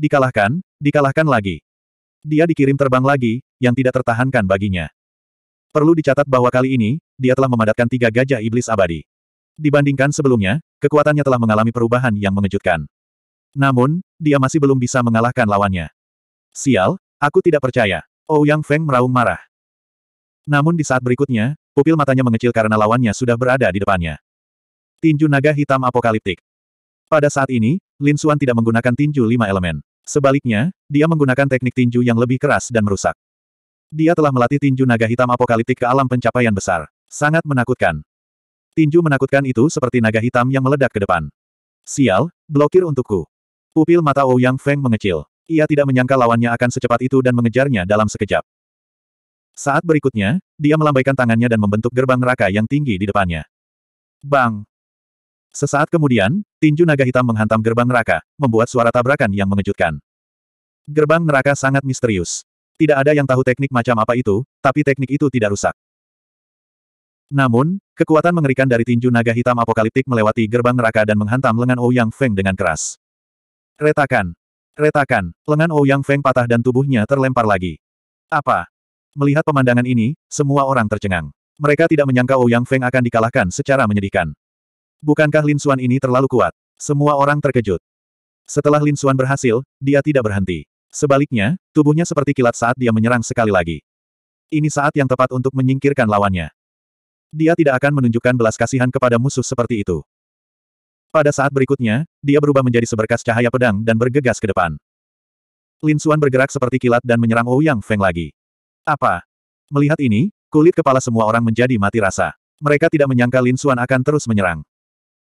dikalahkan, dikalahkan lagi. Dia dikirim terbang lagi, yang tidak tertahankan baginya. Perlu dicatat bahwa kali ini, dia telah memadatkan tiga gajah iblis abadi. Dibandingkan sebelumnya, kekuatannya telah mengalami perubahan yang mengejutkan. Namun, dia masih belum bisa mengalahkan lawannya. Sial, aku tidak percaya. Ouyang oh, Feng meraung marah. Namun di saat berikutnya, pupil matanya mengecil karena lawannya sudah berada di depannya. Tinju naga hitam apokaliptik. Pada saat ini, Lin Suan tidak menggunakan tinju lima elemen. Sebaliknya, dia menggunakan teknik tinju yang lebih keras dan merusak. Dia telah melatih tinju naga hitam apokaliptik ke alam pencapaian besar. Sangat menakutkan. Tinju menakutkan itu seperti naga hitam yang meledak ke depan. Sial, blokir untukku. Pupil mata Ouyang Feng mengecil. Ia tidak menyangka lawannya akan secepat itu dan mengejarnya dalam sekejap. Saat berikutnya, dia melambaikan tangannya dan membentuk gerbang neraka yang tinggi di depannya. Bang! Sesaat kemudian, tinju naga hitam menghantam gerbang neraka, membuat suara tabrakan yang mengejutkan. Gerbang neraka sangat misterius. Tidak ada yang tahu teknik macam apa itu, tapi teknik itu tidak rusak. Namun, kekuatan mengerikan dari tinju naga hitam apokaliptik melewati gerbang neraka dan menghantam lengan Ouyang oh Feng dengan keras. Retakan. Retakan, lengan Ouyang oh Feng patah dan tubuhnya terlempar lagi. Apa? Melihat pemandangan ini, semua orang tercengang. Mereka tidak menyangka Ouyang oh Feng akan dikalahkan secara menyedihkan. Bukankah Lin Xuan ini terlalu kuat? Semua orang terkejut. Setelah Lin Xuan berhasil, dia tidak berhenti. Sebaliknya, tubuhnya seperti kilat saat dia menyerang sekali lagi. Ini saat yang tepat untuk menyingkirkan lawannya. Dia tidak akan menunjukkan belas kasihan kepada musuh seperti itu. Pada saat berikutnya, dia berubah menjadi seberkas cahaya pedang dan bergegas ke depan. Lin Xuan bergerak seperti kilat dan menyerang Ouyang Feng lagi. Apa? Melihat ini, kulit kepala semua orang menjadi mati rasa. Mereka tidak menyangka Lin Xuan akan terus menyerang.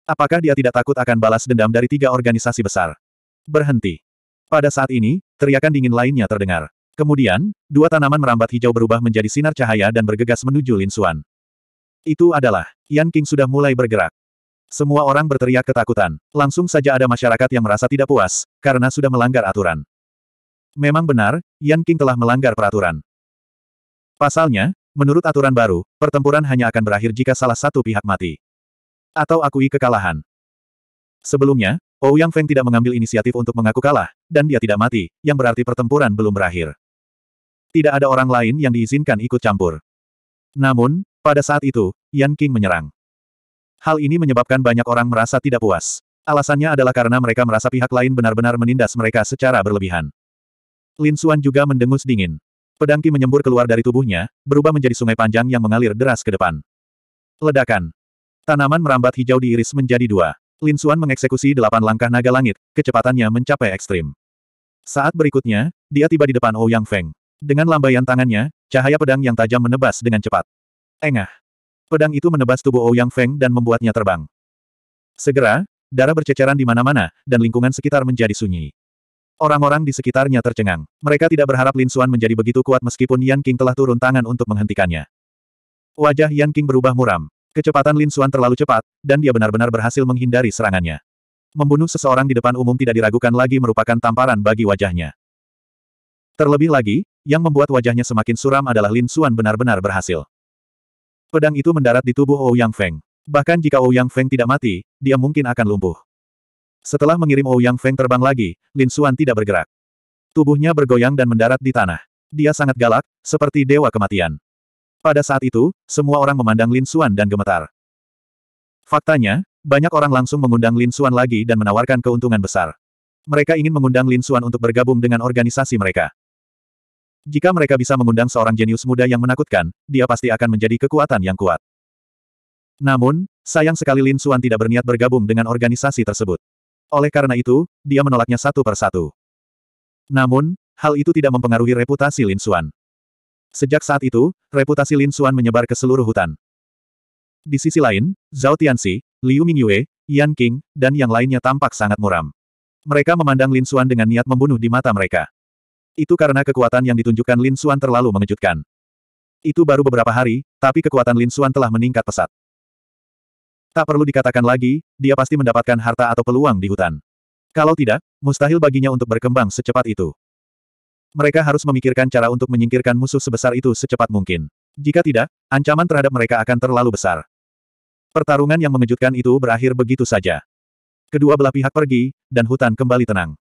Apakah dia tidak takut akan balas dendam dari tiga organisasi besar? Berhenti. Pada saat ini, teriakan dingin lainnya terdengar. Kemudian, dua tanaman merambat hijau berubah menjadi sinar cahaya dan bergegas menuju Lin Xuan. Itu adalah, Yan King sudah mulai bergerak. Semua orang berteriak ketakutan. Langsung saja ada masyarakat yang merasa tidak puas, karena sudah melanggar aturan. Memang benar, Yan King telah melanggar peraturan. Pasalnya, menurut aturan baru, pertempuran hanya akan berakhir jika salah satu pihak mati. Atau akui kekalahan. Sebelumnya, Ou Yang Feng tidak mengambil inisiatif untuk mengaku kalah, dan dia tidak mati, yang berarti pertempuran belum berakhir. Tidak ada orang lain yang diizinkan ikut campur. Namun, pada saat itu, Yan King menyerang. Hal ini menyebabkan banyak orang merasa tidak puas. Alasannya adalah karena mereka merasa pihak lain benar-benar menindas mereka secara berlebihan. Lin Xuan juga mendengus dingin. Pedang Qi menyembur keluar dari tubuhnya, berubah menjadi sungai panjang yang mengalir deras ke depan. Ledakan. Tanaman merambat hijau diiris menjadi dua. Lin Xuan mengeksekusi delapan langkah naga langit, kecepatannya mencapai ekstrim. Saat berikutnya, dia tiba di depan Ouyang oh Feng. Dengan lambaian tangannya, cahaya pedang yang tajam menebas dengan cepat. Engah. Pedang itu menebas tubuh Ouyang oh Feng dan membuatnya terbang. Segera, darah berceceran di mana-mana, dan lingkungan sekitar menjadi sunyi. Orang-orang di sekitarnya tercengang. Mereka tidak berharap Lin Xuan menjadi begitu kuat meskipun Yan King telah turun tangan untuk menghentikannya. Wajah Yan King berubah muram. Kecepatan Lin Suan terlalu cepat, dan dia benar-benar berhasil menghindari serangannya. Membunuh seseorang di depan umum tidak diragukan lagi merupakan tamparan bagi wajahnya. Terlebih lagi, yang membuat wajahnya semakin suram adalah Lin Suan benar-benar berhasil. Pedang itu mendarat di tubuh Ouyang Feng. Bahkan jika Ouyang Feng tidak mati, dia mungkin akan lumpuh. Setelah mengirim Ouyang Feng terbang lagi, Lin Suan tidak bergerak. Tubuhnya bergoyang dan mendarat di tanah. Dia sangat galak, seperti dewa kematian. Pada saat itu, semua orang memandang Lin Xuan dan gemetar. Faktanya, banyak orang langsung mengundang Lin Xuan lagi dan menawarkan keuntungan besar. Mereka ingin mengundang Lin Xuan untuk bergabung dengan organisasi mereka. Jika mereka bisa mengundang seorang jenius muda yang menakutkan, dia pasti akan menjadi kekuatan yang kuat. Namun, sayang sekali Lin Xuan tidak berniat bergabung dengan organisasi tersebut. Oleh karena itu, dia menolaknya satu persatu. Namun, hal itu tidak mempengaruhi reputasi Lin Xuan. Sejak saat itu, reputasi Lin Xuan menyebar ke seluruh hutan. Di sisi lain, Zhao Tianxi, Liu Mingyue, Yan King, dan yang lainnya tampak sangat muram. Mereka memandang Lin Xuan dengan niat membunuh di mata mereka. Itu karena kekuatan yang ditunjukkan Lin Xuan terlalu mengejutkan. Itu baru beberapa hari, tapi kekuatan Lin Xuan telah meningkat pesat. Tak perlu dikatakan lagi, dia pasti mendapatkan harta atau peluang di hutan. Kalau tidak, mustahil baginya untuk berkembang secepat itu. Mereka harus memikirkan cara untuk menyingkirkan musuh sebesar itu secepat mungkin. Jika tidak, ancaman terhadap mereka akan terlalu besar. Pertarungan yang mengejutkan itu berakhir begitu saja. Kedua belah pihak pergi, dan hutan kembali tenang.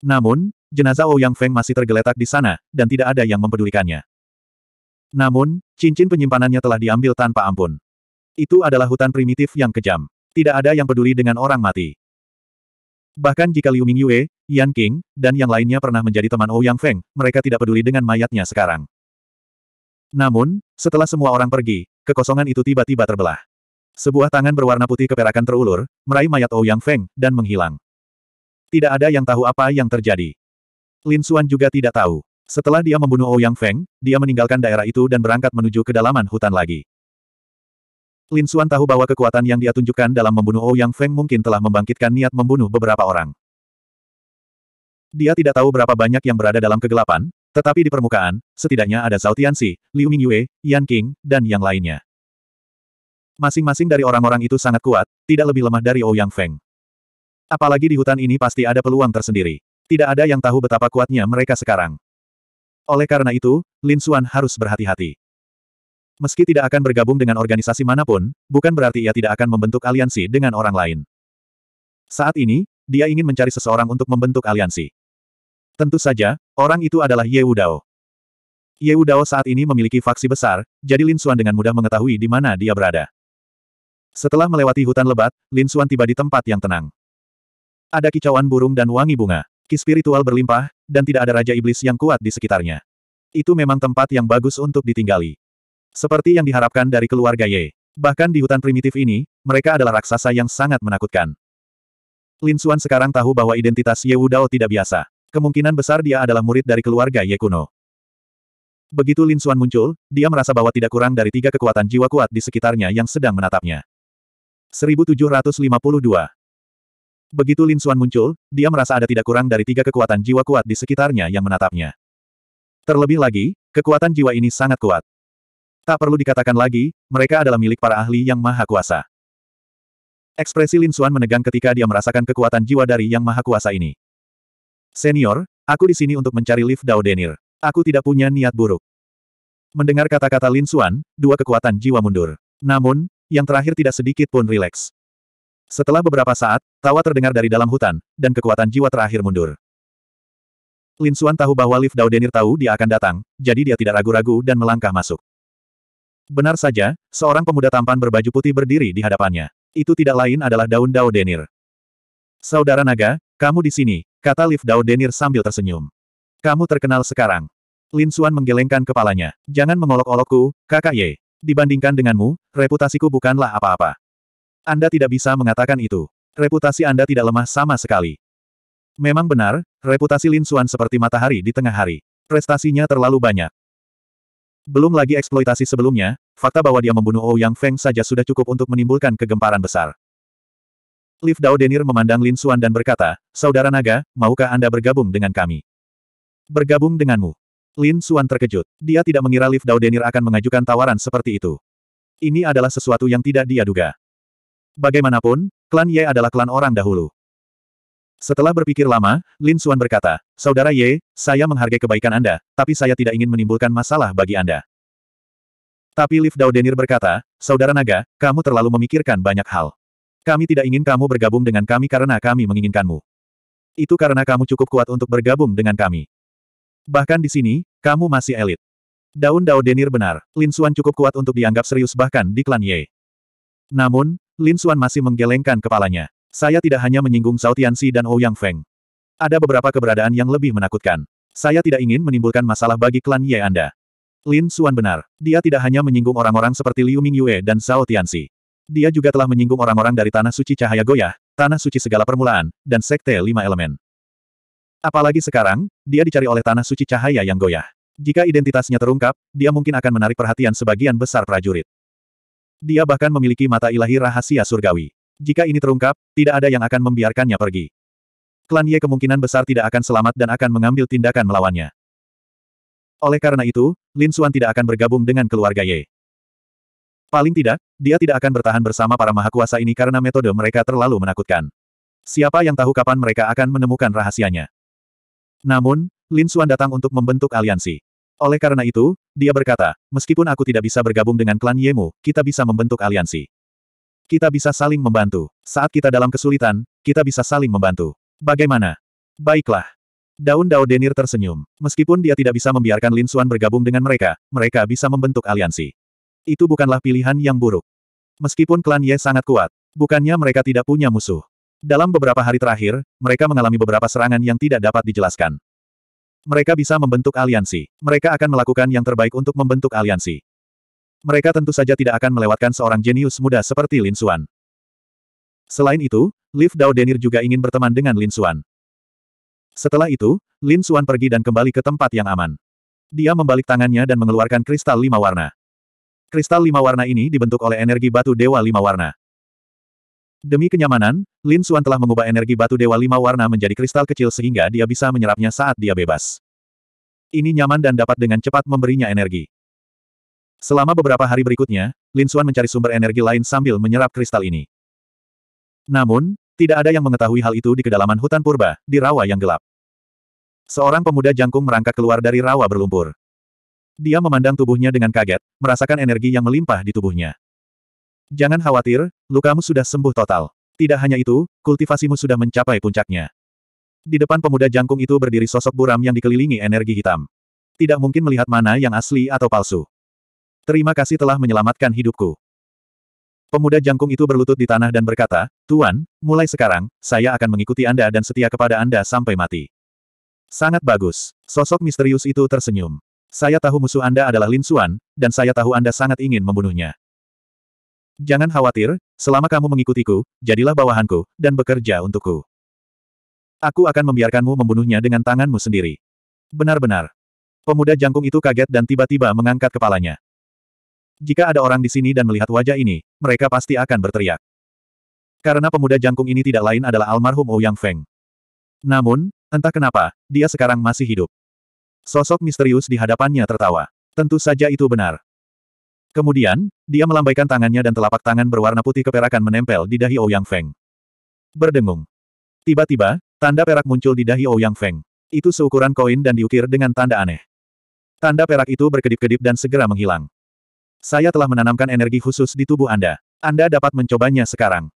Namun, jenazah Ouyang Feng masih tergeletak di sana, dan tidak ada yang mempedulikannya. Namun, cincin penyimpanannya telah diambil tanpa ampun. Itu adalah hutan primitif yang kejam. Tidak ada yang peduli dengan orang mati. Bahkan jika Liu Mingyue, eh, Yan King, dan yang lainnya pernah menjadi teman Ouyang oh Feng, mereka tidak peduli dengan mayatnya sekarang. Namun, setelah semua orang pergi, kekosongan itu tiba-tiba terbelah. Sebuah tangan berwarna putih keperakan terulur, meraih mayat Ouyang oh Feng, dan menghilang. Tidak ada yang tahu apa yang terjadi. Lin Xuan juga tidak tahu. Setelah dia membunuh Ouyang oh Feng, dia meninggalkan daerah itu dan berangkat menuju kedalaman hutan lagi. Lin Suan tahu bahwa kekuatan yang dia tunjukkan dalam membunuh Ouyang oh Yang Feng mungkin telah membangkitkan niat membunuh beberapa orang. Dia tidak tahu berapa banyak yang berada dalam kegelapan, tetapi di permukaan, setidaknya ada Zhao Tianxi, Liu Mingyue, Yan King, dan yang lainnya. Masing-masing dari orang-orang itu sangat kuat, tidak lebih lemah dari Ouyang oh Feng. Apalagi di hutan ini pasti ada peluang tersendiri. Tidak ada yang tahu betapa kuatnya mereka sekarang. Oleh karena itu, Lin Suan harus berhati-hati. Meski tidak akan bergabung dengan organisasi manapun, bukan berarti ia tidak akan membentuk aliansi dengan orang lain. Saat ini, dia ingin mencari seseorang untuk membentuk aliansi. Tentu saja, orang itu adalah Ye Wudao. Ye Wudao saat ini memiliki faksi besar, jadi Lin Xuan dengan mudah mengetahui di mana dia berada. Setelah melewati hutan lebat, Lin Xuan tiba di tempat yang tenang. Ada kicauan burung dan wangi bunga. Ki spiritual berlimpah, dan tidak ada raja iblis yang kuat di sekitarnya. Itu memang tempat yang bagus untuk ditinggali. Seperti yang diharapkan dari keluarga Ye. Bahkan di hutan primitif ini, mereka adalah raksasa yang sangat menakutkan. Lin Xuan sekarang tahu bahwa identitas Ye Wudao tidak biasa. Kemungkinan besar dia adalah murid dari keluarga Ye kuno. Begitu Lin Xuan muncul, dia merasa bahwa tidak kurang dari tiga kekuatan jiwa kuat di sekitarnya yang sedang menatapnya. 1752 Begitu Lin Xuan muncul, dia merasa ada tidak kurang dari tiga kekuatan jiwa kuat di sekitarnya yang menatapnya. Terlebih lagi, kekuatan jiwa ini sangat kuat. Tak perlu dikatakan lagi, mereka adalah milik para ahli yang maha kuasa. Ekspresi Lin Xuan menegang ketika dia merasakan kekuatan jiwa dari yang maha kuasa ini. Senior, aku di sini untuk mencari lift Dao Denir. Aku tidak punya niat buruk. Mendengar kata-kata Lin Xuan, dua kekuatan jiwa mundur. Namun, yang terakhir tidak sedikit pun rileks. Setelah beberapa saat, tawa terdengar dari dalam hutan, dan kekuatan jiwa terakhir mundur. Lin Xuan tahu bahwa Liv Dao Denir tahu dia akan datang, jadi dia tidak ragu-ragu dan melangkah masuk. Benar saja, seorang pemuda tampan berbaju putih berdiri di hadapannya. Itu tidak lain adalah Daun Dao Denir. Saudara naga, kamu di sini, kata Liv Dao Denir sambil tersenyum. Kamu terkenal sekarang. Lin Suan menggelengkan kepalanya. Jangan mengolok-olokku, kakak Ye. Dibandingkan denganmu, reputasiku bukanlah apa-apa. Anda tidak bisa mengatakan itu. Reputasi Anda tidak lemah sama sekali. Memang benar, reputasi Lin Suan seperti matahari di tengah hari. Prestasinya terlalu banyak. Belum lagi eksploitasi sebelumnya, fakta bahwa dia membunuh Ou oh Yang Feng saja sudah cukup untuk menimbulkan kegemparan besar. Liv Dao Denir memandang Lin Xuan dan berkata, Saudara Naga, maukah Anda bergabung dengan kami? Bergabung denganmu. Lin Xuan terkejut. Dia tidak mengira Liv Dao Denir akan mengajukan tawaran seperti itu. Ini adalah sesuatu yang tidak dia duga. Bagaimanapun, klan Ye adalah klan orang dahulu. Setelah berpikir lama, Lin Suan berkata, Saudara Ye, saya menghargai kebaikan Anda, tapi saya tidak ingin menimbulkan masalah bagi Anda. Tapi Liv Daudenir berkata, Saudara Naga, kamu terlalu memikirkan banyak hal. Kami tidak ingin kamu bergabung dengan kami karena kami menginginkanmu. Itu karena kamu cukup kuat untuk bergabung dengan kami. Bahkan di sini, kamu masih elit. Daun Daudenir benar, Lin Suan cukup kuat untuk dianggap serius bahkan di klan Ye. Namun, Lin Suan masih menggelengkan kepalanya. Saya tidak hanya menyinggung Zhao Tianxi dan Ouyang Feng. Ada beberapa keberadaan yang lebih menakutkan. Saya tidak ingin menimbulkan masalah bagi klan Ye Anda. Lin Suan benar. Dia tidak hanya menyinggung orang-orang seperti Liu Mingyue dan Zhao Tianxi. Dia juga telah menyinggung orang-orang dari Tanah Suci Cahaya Goyah, Tanah Suci Segala Permulaan, dan Sekte Lima Elemen. Apalagi sekarang, dia dicari oleh Tanah Suci Cahaya yang Goyah. Jika identitasnya terungkap, dia mungkin akan menarik perhatian sebagian besar prajurit. Dia bahkan memiliki mata ilahi rahasia surgawi. Jika ini terungkap, tidak ada yang akan membiarkannya pergi. Klan Ye kemungkinan besar tidak akan selamat dan akan mengambil tindakan melawannya. Oleh karena itu, Lin Xuan tidak akan bergabung dengan keluarga Ye. Paling tidak, dia tidak akan bertahan bersama para mahakuasa ini karena metode mereka terlalu menakutkan. Siapa yang tahu kapan mereka akan menemukan rahasianya. Namun, Lin Xuan datang untuk membentuk aliansi. Oleh karena itu, dia berkata, meskipun aku tidak bisa bergabung dengan klan Yemu, kita bisa membentuk aliansi. Kita bisa saling membantu. Saat kita dalam kesulitan, kita bisa saling membantu. Bagaimana? Baiklah. Daun Dao Denir tersenyum. Meskipun dia tidak bisa membiarkan Lin Suan bergabung dengan mereka, mereka bisa membentuk aliansi. Itu bukanlah pilihan yang buruk. Meskipun klan Ye sangat kuat, bukannya mereka tidak punya musuh. Dalam beberapa hari terakhir, mereka mengalami beberapa serangan yang tidak dapat dijelaskan. Mereka bisa membentuk aliansi. Mereka akan melakukan yang terbaik untuk membentuk aliansi. Mereka tentu saja tidak akan melewatkan seorang jenius muda seperti Lin Xuan. Selain itu, Liv Dao Denir juga ingin berteman dengan Lin Xuan. Setelah itu, Lin Xuan pergi dan kembali ke tempat yang aman. Dia membalik tangannya dan mengeluarkan kristal lima warna. Kristal lima warna ini dibentuk oleh energi batu dewa lima warna. Demi kenyamanan, Lin Xuan telah mengubah energi batu dewa lima warna menjadi kristal kecil sehingga dia bisa menyerapnya saat dia bebas. Ini nyaman dan dapat dengan cepat memberinya energi. Selama beberapa hari berikutnya, Lin Xuan mencari sumber energi lain sambil menyerap kristal ini. Namun, tidak ada yang mengetahui hal itu di kedalaman hutan purba, di rawa yang gelap. Seorang pemuda jangkung merangkak keluar dari rawa berlumpur. Dia memandang tubuhnya dengan kaget, merasakan energi yang melimpah di tubuhnya. Jangan khawatir, lukamu sudah sembuh total. Tidak hanya itu, kultivasimu sudah mencapai puncaknya. Di depan pemuda jangkung itu berdiri sosok buram yang dikelilingi energi hitam. Tidak mungkin melihat mana yang asli atau palsu. Terima kasih telah menyelamatkan hidupku. Pemuda jangkung itu berlutut di tanah dan berkata, Tuan, mulai sekarang, saya akan mengikuti Anda dan setia kepada Anda sampai mati. Sangat bagus. Sosok misterius itu tersenyum. Saya tahu musuh Anda adalah Lin Suan, dan saya tahu Anda sangat ingin membunuhnya. Jangan khawatir, selama kamu mengikutiku, jadilah bawahanku, dan bekerja untukku. Aku akan membiarkanmu membunuhnya dengan tanganmu sendiri. Benar-benar. Pemuda jangkung itu kaget dan tiba-tiba mengangkat kepalanya. Jika ada orang di sini dan melihat wajah ini, mereka pasti akan berteriak. Karena pemuda jangkung ini tidak lain adalah almarhum Ouyang oh Feng. Namun, entah kenapa, dia sekarang masih hidup. Sosok misterius di hadapannya tertawa. Tentu saja itu benar. Kemudian, dia melambaikan tangannya dan telapak tangan berwarna putih keperakan menempel di dahi Ouyang oh Feng. Berdengung. Tiba-tiba, tanda perak muncul di dahi Ouyang oh Feng. Itu seukuran koin dan diukir dengan tanda aneh. Tanda perak itu berkedip-kedip dan segera menghilang. Saya telah menanamkan energi khusus di tubuh Anda. Anda dapat mencobanya sekarang.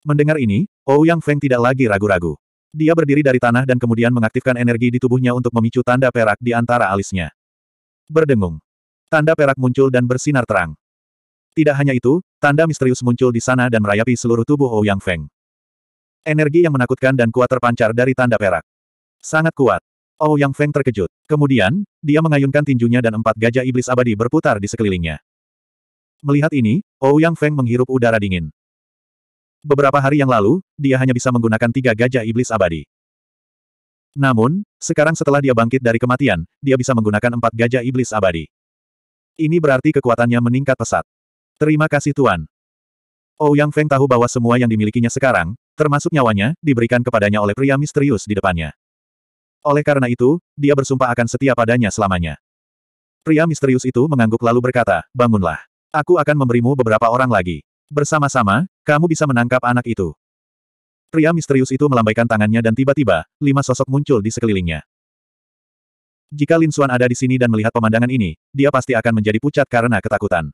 Mendengar ini, Ouyang Feng tidak lagi ragu-ragu. Dia berdiri dari tanah dan kemudian mengaktifkan energi di tubuhnya untuk memicu tanda perak di antara alisnya. Berdengung. Tanda perak muncul dan bersinar terang. Tidak hanya itu, tanda misterius muncul di sana dan merayapi seluruh tubuh Ouyang Feng. Energi yang menakutkan dan kuat terpancar dari tanda perak. Sangat kuat. Ouyang Feng terkejut. Kemudian, dia mengayunkan tinjunya dan empat gajah iblis abadi berputar di sekelilingnya. Melihat ini, Ouyang Feng menghirup udara dingin. Beberapa hari yang lalu, dia hanya bisa menggunakan tiga gajah iblis abadi. Namun, sekarang setelah dia bangkit dari kematian, dia bisa menggunakan empat gajah iblis abadi. Ini berarti kekuatannya meningkat pesat. Terima kasih Tuan. Ouyang Feng tahu bahwa semua yang dimilikinya sekarang, termasuk nyawanya, diberikan kepadanya oleh pria misterius di depannya. Oleh karena itu, dia bersumpah akan setia padanya selamanya. Pria misterius itu mengangguk lalu berkata, bangunlah. Aku akan memberimu beberapa orang lagi. Bersama-sama, kamu bisa menangkap anak itu. Pria misterius itu melambaikan tangannya dan tiba-tiba, lima sosok muncul di sekelilingnya. Jika Lin Xuan ada di sini dan melihat pemandangan ini, dia pasti akan menjadi pucat karena ketakutan.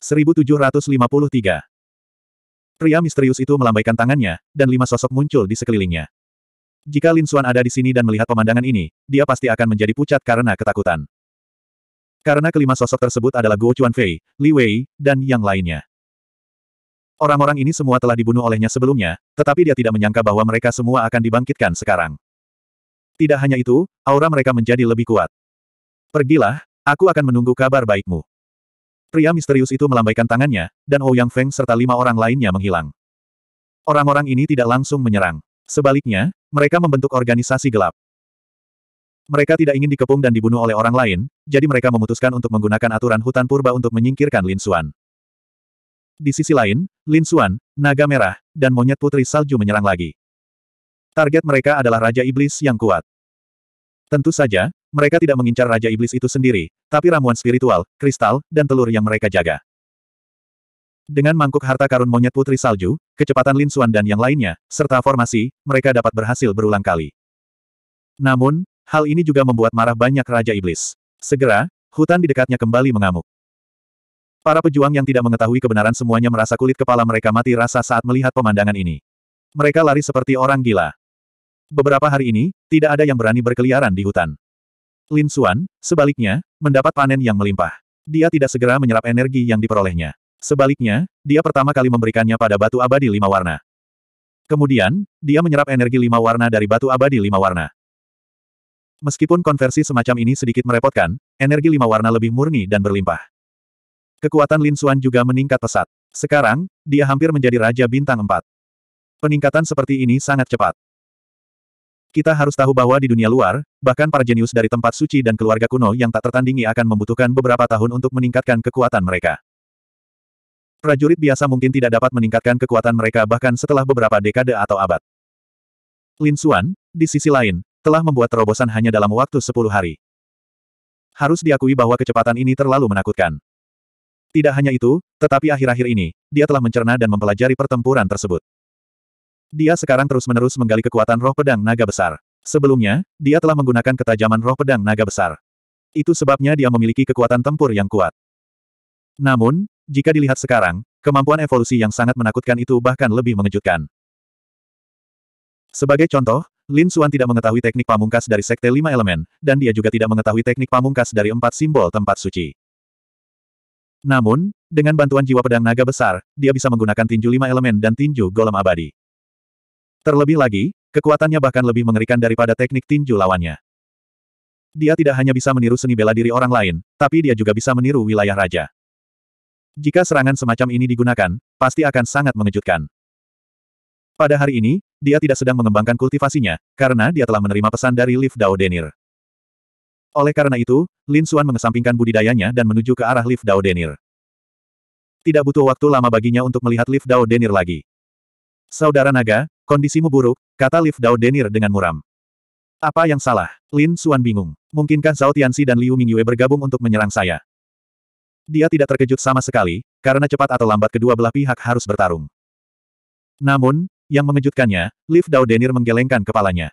1753 Pria misterius itu melambaikan tangannya, dan lima sosok muncul di sekelilingnya. Jika Lin Xuan ada di sini dan melihat pemandangan ini, dia pasti akan menjadi pucat karena ketakutan. Karena kelima sosok tersebut adalah Guo Chuanfei, Li Wei, dan yang lainnya. Orang-orang ini semua telah dibunuh olehnya sebelumnya, tetapi dia tidak menyangka bahwa mereka semua akan dibangkitkan sekarang. Tidak hanya itu, aura mereka menjadi lebih kuat. Pergilah, aku akan menunggu kabar baikmu. Pria misterius itu melambaikan tangannya, dan Ouyang oh Feng serta lima orang lainnya menghilang. Orang-orang ini tidak langsung menyerang. Sebaliknya, mereka membentuk organisasi gelap. Mereka tidak ingin dikepung dan dibunuh oleh orang lain, jadi mereka memutuskan untuk menggunakan aturan hutan purba untuk menyingkirkan Lin Xuan. Di sisi lain, Lin Xuan, Naga Merah, dan Monyet Putri Salju menyerang lagi. Target mereka adalah Raja Iblis yang kuat. Tentu saja, mereka tidak mengincar Raja Iblis itu sendiri, tapi ramuan spiritual, kristal, dan telur yang mereka jaga. Dengan mangkuk harta karun monyet putri salju, kecepatan Lin Xuan dan yang lainnya, serta formasi, mereka dapat berhasil berulang kali. Namun, hal ini juga membuat marah banyak Raja Iblis. Segera, hutan di dekatnya kembali mengamuk. Para pejuang yang tidak mengetahui kebenaran semuanya merasa kulit kepala mereka mati rasa saat melihat pemandangan ini. Mereka lari seperti orang gila. Beberapa hari ini, tidak ada yang berani berkeliaran di hutan. Lin Xuan, sebaliknya, mendapat panen yang melimpah. Dia tidak segera menyerap energi yang diperolehnya. Sebaliknya, dia pertama kali memberikannya pada batu abadi lima warna. Kemudian, dia menyerap energi lima warna dari batu abadi lima warna. Meskipun konversi semacam ini sedikit merepotkan, energi lima warna lebih murni dan berlimpah. Kekuatan Lin Xuan juga meningkat pesat. Sekarang, dia hampir menjadi Raja Bintang empat. Peningkatan seperti ini sangat cepat. Kita harus tahu bahwa di dunia luar, bahkan para jenius dari tempat suci dan keluarga kuno yang tak tertandingi akan membutuhkan beberapa tahun untuk meningkatkan kekuatan mereka. Prajurit biasa mungkin tidak dapat meningkatkan kekuatan mereka bahkan setelah beberapa dekade atau abad. Lin Xuan, di sisi lain, telah membuat terobosan hanya dalam waktu 10 hari. Harus diakui bahwa kecepatan ini terlalu menakutkan. Tidak hanya itu, tetapi akhir-akhir ini, dia telah mencerna dan mempelajari pertempuran tersebut. Dia sekarang terus-menerus menggali kekuatan roh pedang naga besar. Sebelumnya, dia telah menggunakan ketajaman roh pedang naga besar. Itu sebabnya dia memiliki kekuatan tempur yang kuat. Namun, jika dilihat sekarang, kemampuan evolusi yang sangat menakutkan itu bahkan lebih mengejutkan. Sebagai contoh, Lin Suan tidak mengetahui teknik pamungkas dari Sekte Lima Elemen, dan dia juga tidak mengetahui teknik pamungkas dari empat simbol tempat suci. Namun, dengan bantuan jiwa pedang naga besar, dia bisa menggunakan tinju lima elemen dan tinju golem abadi. Terlebih lagi, kekuatannya bahkan lebih mengerikan daripada teknik tinju lawannya. Dia tidak hanya bisa meniru seni bela diri orang lain, tapi dia juga bisa meniru wilayah raja. Jika serangan semacam ini digunakan, pasti akan sangat mengejutkan. Pada hari ini, dia tidak sedang mengembangkan kultivasinya, karena dia telah menerima pesan dari Liv Dao Denir. Oleh karena itu, Lin Xuan mengesampingkan budidayanya dan menuju ke arah Liv Dao Denir. Tidak butuh waktu lama baginya untuk melihat Liv Dao Denir lagi. Saudara naga, kondisimu buruk, kata Liv Dao Denir dengan muram. Apa yang salah? Lin Xuan bingung. Mungkinkah Zhao Tianxi dan Liu Mingyue bergabung untuk menyerang saya? Dia tidak terkejut sama sekali, karena cepat atau lambat kedua belah pihak harus bertarung. Namun, yang mengejutkannya, Liv Dao Denir menggelengkan kepalanya.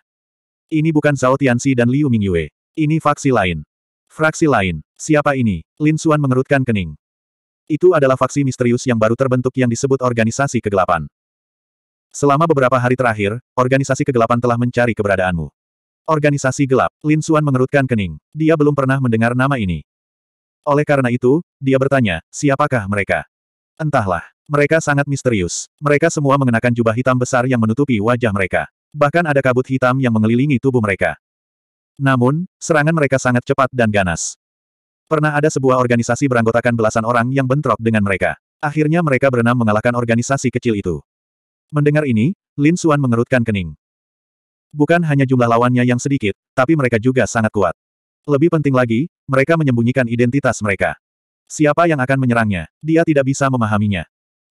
Ini bukan Zhao Tianxi dan Liu Mingyue. Ini faksi lain. Fraksi lain. Siapa ini? Lin Xuan mengerutkan kening. Itu adalah faksi misterius yang baru terbentuk yang disebut organisasi kegelapan. Selama beberapa hari terakhir, organisasi kegelapan telah mencari keberadaanmu. Organisasi gelap, Lin Xuan mengerutkan kening. Dia belum pernah mendengar nama ini. Oleh karena itu, dia bertanya, siapakah mereka? Entahlah. Mereka sangat misterius. Mereka semua mengenakan jubah hitam besar yang menutupi wajah mereka. Bahkan ada kabut hitam yang mengelilingi tubuh mereka. Namun, serangan mereka sangat cepat dan ganas. Pernah ada sebuah organisasi beranggotakan belasan orang yang bentrok dengan mereka. Akhirnya mereka berenam mengalahkan organisasi kecil itu. Mendengar ini, Lin Suan mengerutkan kening. Bukan hanya jumlah lawannya yang sedikit, tapi mereka juga sangat kuat. Lebih penting lagi, mereka menyembunyikan identitas mereka. Siapa yang akan menyerangnya? Dia tidak bisa memahaminya.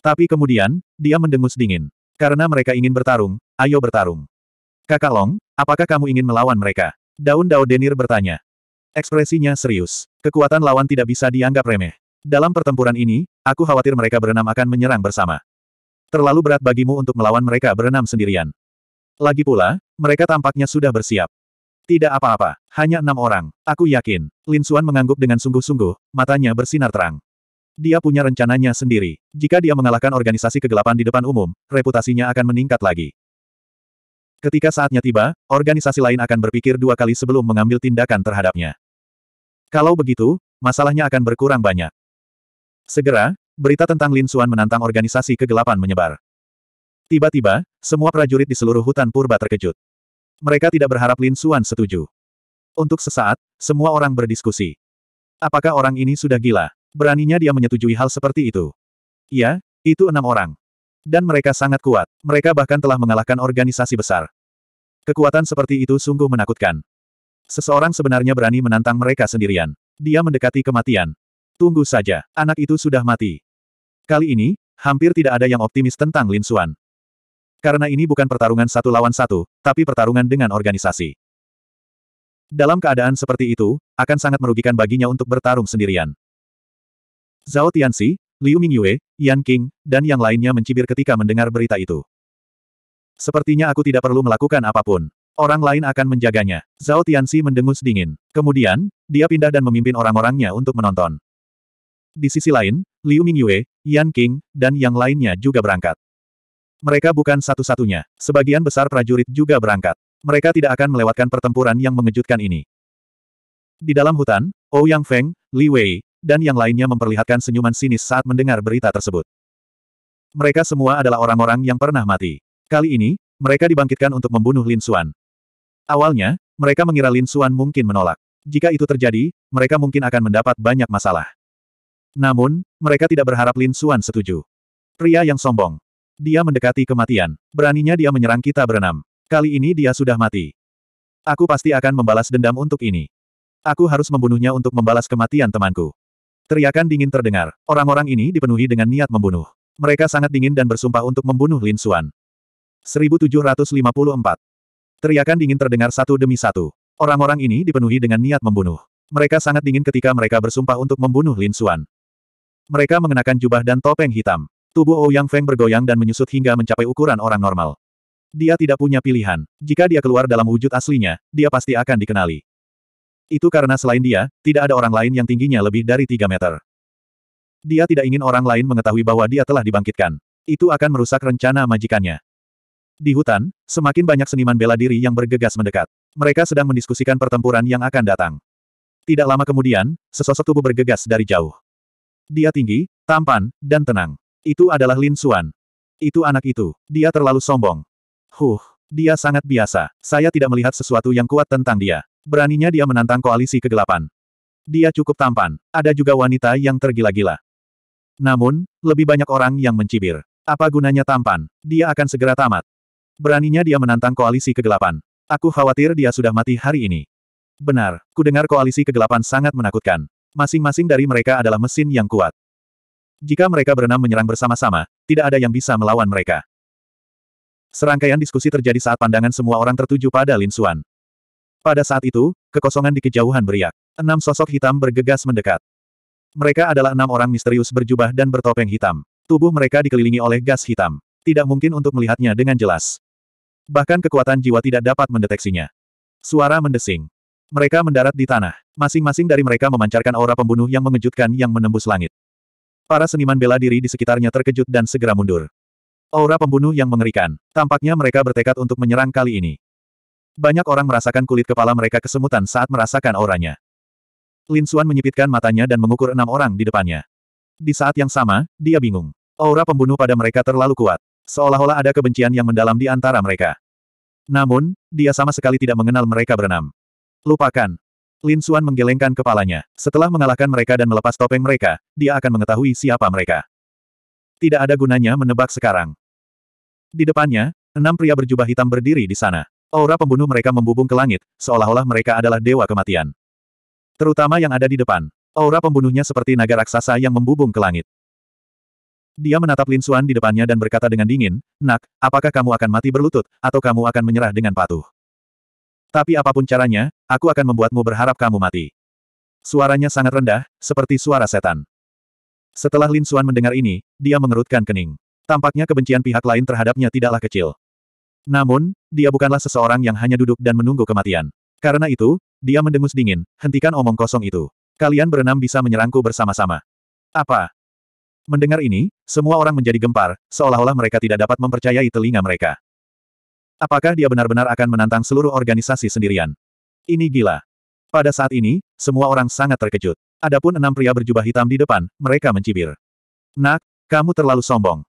Tapi kemudian, dia mendengus dingin. Karena mereka ingin bertarung, ayo bertarung. Kakak Long, apakah kamu ingin melawan mereka? Daun Dao Denir bertanya. Ekspresinya serius. Kekuatan lawan tidak bisa dianggap remeh. Dalam pertempuran ini, aku khawatir mereka berenam akan menyerang bersama. Terlalu berat bagimu untuk melawan mereka berenam sendirian. Lagi pula, mereka tampaknya sudah bersiap. Tidak apa-apa, hanya enam orang. Aku yakin. Lin Xuan mengangguk dengan sungguh-sungguh, matanya bersinar terang. Dia punya rencananya sendiri. Jika dia mengalahkan organisasi kegelapan di depan umum, reputasinya akan meningkat lagi. Ketika saatnya tiba, organisasi lain akan berpikir dua kali sebelum mengambil tindakan terhadapnya. Kalau begitu, masalahnya akan berkurang banyak. Segera, berita tentang Lin Suan menantang organisasi kegelapan menyebar. Tiba-tiba, semua prajurit di seluruh hutan purba terkejut. Mereka tidak berharap Lin Suan setuju. Untuk sesaat, semua orang berdiskusi. Apakah orang ini sudah gila? Beraninya dia menyetujui hal seperti itu. Ya, itu enam orang. Dan mereka sangat kuat. Mereka bahkan telah mengalahkan organisasi besar. Kekuatan seperti itu sungguh menakutkan. Seseorang sebenarnya berani menantang mereka sendirian. Dia mendekati kematian. Tunggu saja, anak itu sudah mati. Kali ini, hampir tidak ada yang optimis tentang Lin Xuan. Karena ini bukan pertarungan satu lawan satu, tapi pertarungan dengan organisasi. Dalam keadaan seperti itu, akan sangat merugikan baginya untuk bertarung sendirian. Zhao Tianxi, Liu Mingyue, Yan King, dan yang lainnya mencibir ketika mendengar berita itu. Sepertinya aku tidak perlu melakukan apapun. Orang lain akan menjaganya. Zhao Tianxi mendengus dingin. Kemudian, dia pindah dan memimpin orang-orangnya untuk menonton. Di sisi lain, Liu Mingyue, Yan King, dan yang lainnya juga berangkat. Mereka bukan satu-satunya. Sebagian besar prajurit juga berangkat. Mereka tidak akan melewatkan pertempuran yang mengejutkan ini. Di dalam hutan, Ouyang oh Feng, Li Wei, dan yang lainnya memperlihatkan senyuman sinis saat mendengar berita tersebut. Mereka semua adalah orang-orang yang pernah mati. Kali ini, mereka dibangkitkan untuk membunuh Lin Xuan. Awalnya, mereka mengira Lin Xuan mungkin menolak. Jika itu terjadi, mereka mungkin akan mendapat banyak masalah. Namun, mereka tidak berharap Lin Xuan setuju. Pria yang sombong. Dia mendekati kematian. Beraninya dia menyerang kita berenam. Kali ini dia sudah mati. Aku pasti akan membalas dendam untuk ini. Aku harus membunuhnya untuk membalas kematian temanku. Teriakan dingin terdengar. Orang-orang ini dipenuhi dengan niat membunuh. Mereka sangat dingin dan bersumpah untuk membunuh Lin Xuan. 1754. Teriakan dingin terdengar satu demi satu. Orang-orang ini dipenuhi dengan niat membunuh. Mereka sangat dingin ketika mereka bersumpah untuk membunuh Lin Xuan. Mereka mengenakan jubah dan topeng hitam. Tubuh Ouyang oh Feng bergoyang dan menyusut hingga mencapai ukuran orang normal. Dia tidak punya pilihan. Jika dia keluar dalam wujud aslinya, dia pasti akan dikenali. Itu karena selain dia, tidak ada orang lain yang tingginya lebih dari 3 meter. Dia tidak ingin orang lain mengetahui bahwa dia telah dibangkitkan. Itu akan merusak rencana majikannya. Di hutan, semakin banyak seniman bela diri yang bergegas mendekat. Mereka sedang mendiskusikan pertempuran yang akan datang. Tidak lama kemudian, sesosok tubuh bergegas dari jauh. Dia tinggi, tampan, dan tenang. Itu adalah Lin Xuan. Itu anak itu. Dia terlalu sombong. Huh, dia sangat biasa. Saya tidak melihat sesuatu yang kuat tentang dia. Beraninya dia menantang koalisi kegelapan. Dia cukup tampan. Ada juga wanita yang tergila-gila. Namun, lebih banyak orang yang mencibir. Apa gunanya tampan? Dia akan segera tamat. Beraninya dia menantang koalisi kegelapan. Aku khawatir dia sudah mati hari ini. Benar, ku dengar koalisi kegelapan sangat menakutkan. Masing-masing dari mereka adalah mesin yang kuat. Jika mereka berenam menyerang bersama-sama, tidak ada yang bisa melawan mereka. Serangkaian diskusi terjadi saat pandangan semua orang tertuju pada Lin Xuan. Pada saat itu, kekosongan di kejauhan beriak. Enam sosok hitam bergegas mendekat. Mereka adalah enam orang misterius berjubah dan bertopeng hitam. Tubuh mereka dikelilingi oleh gas hitam. Tidak mungkin untuk melihatnya dengan jelas. Bahkan kekuatan jiwa tidak dapat mendeteksinya. Suara mendesing. Mereka mendarat di tanah. Masing-masing dari mereka memancarkan aura pembunuh yang mengejutkan yang menembus langit. Para seniman bela diri di sekitarnya terkejut dan segera mundur. Aura pembunuh yang mengerikan. Tampaknya mereka bertekad untuk menyerang kali ini. Banyak orang merasakan kulit kepala mereka kesemutan saat merasakan auranya. Lin Xuan menyipitkan matanya dan mengukur enam orang di depannya. Di saat yang sama, dia bingung. Aura pembunuh pada mereka terlalu kuat. Seolah-olah ada kebencian yang mendalam di antara mereka. Namun, dia sama sekali tidak mengenal mereka berenam. Lupakan. Lin Xuan menggelengkan kepalanya. Setelah mengalahkan mereka dan melepas topeng mereka, dia akan mengetahui siapa mereka. Tidak ada gunanya menebak sekarang. Di depannya, enam pria berjubah hitam berdiri di sana. Aura pembunuh mereka membubung ke langit, seolah-olah mereka adalah dewa kematian. Terutama yang ada di depan. Aura pembunuhnya seperti naga raksasa yang membubung ke langit. Dia menatap Lin Xuan di depannya dan berkata dengan dingin, Nak, apakah kamu akan mati berlutut, atau kamu akan menyerah dengan patuh? Tapi apapun caranya, aku akan membuatmu berharap kamu mati. Suaranya sangat rendah, seperti suara setan. Setelah Lin Xuan mendengar ini, dia mengerutkan kening. Tampaknya kebencian pihak lain terhadapnya tidaklah kecil. Namun, dia bukanlah seseorang yang hanya duduk dan menunggu kematian. Karena itu, dia mendengus dingin, hentikan omong kosong itu. Kalian berenam bisa menyerangku bersama-sama. Apa? Mendengar ini, semua orang menjadi gempar, seolah-olah mereka tidak dapat mempercayai telinga mereka. Apakah dia benar-benar akan menantang seluruh organisasi sendirian? Ini gila. Pada saat ini, semua orang sangat terkejut. Adapun enam pria berjubah hitam di depan, mereka mencibir. Nak, kamu terlalu sombong.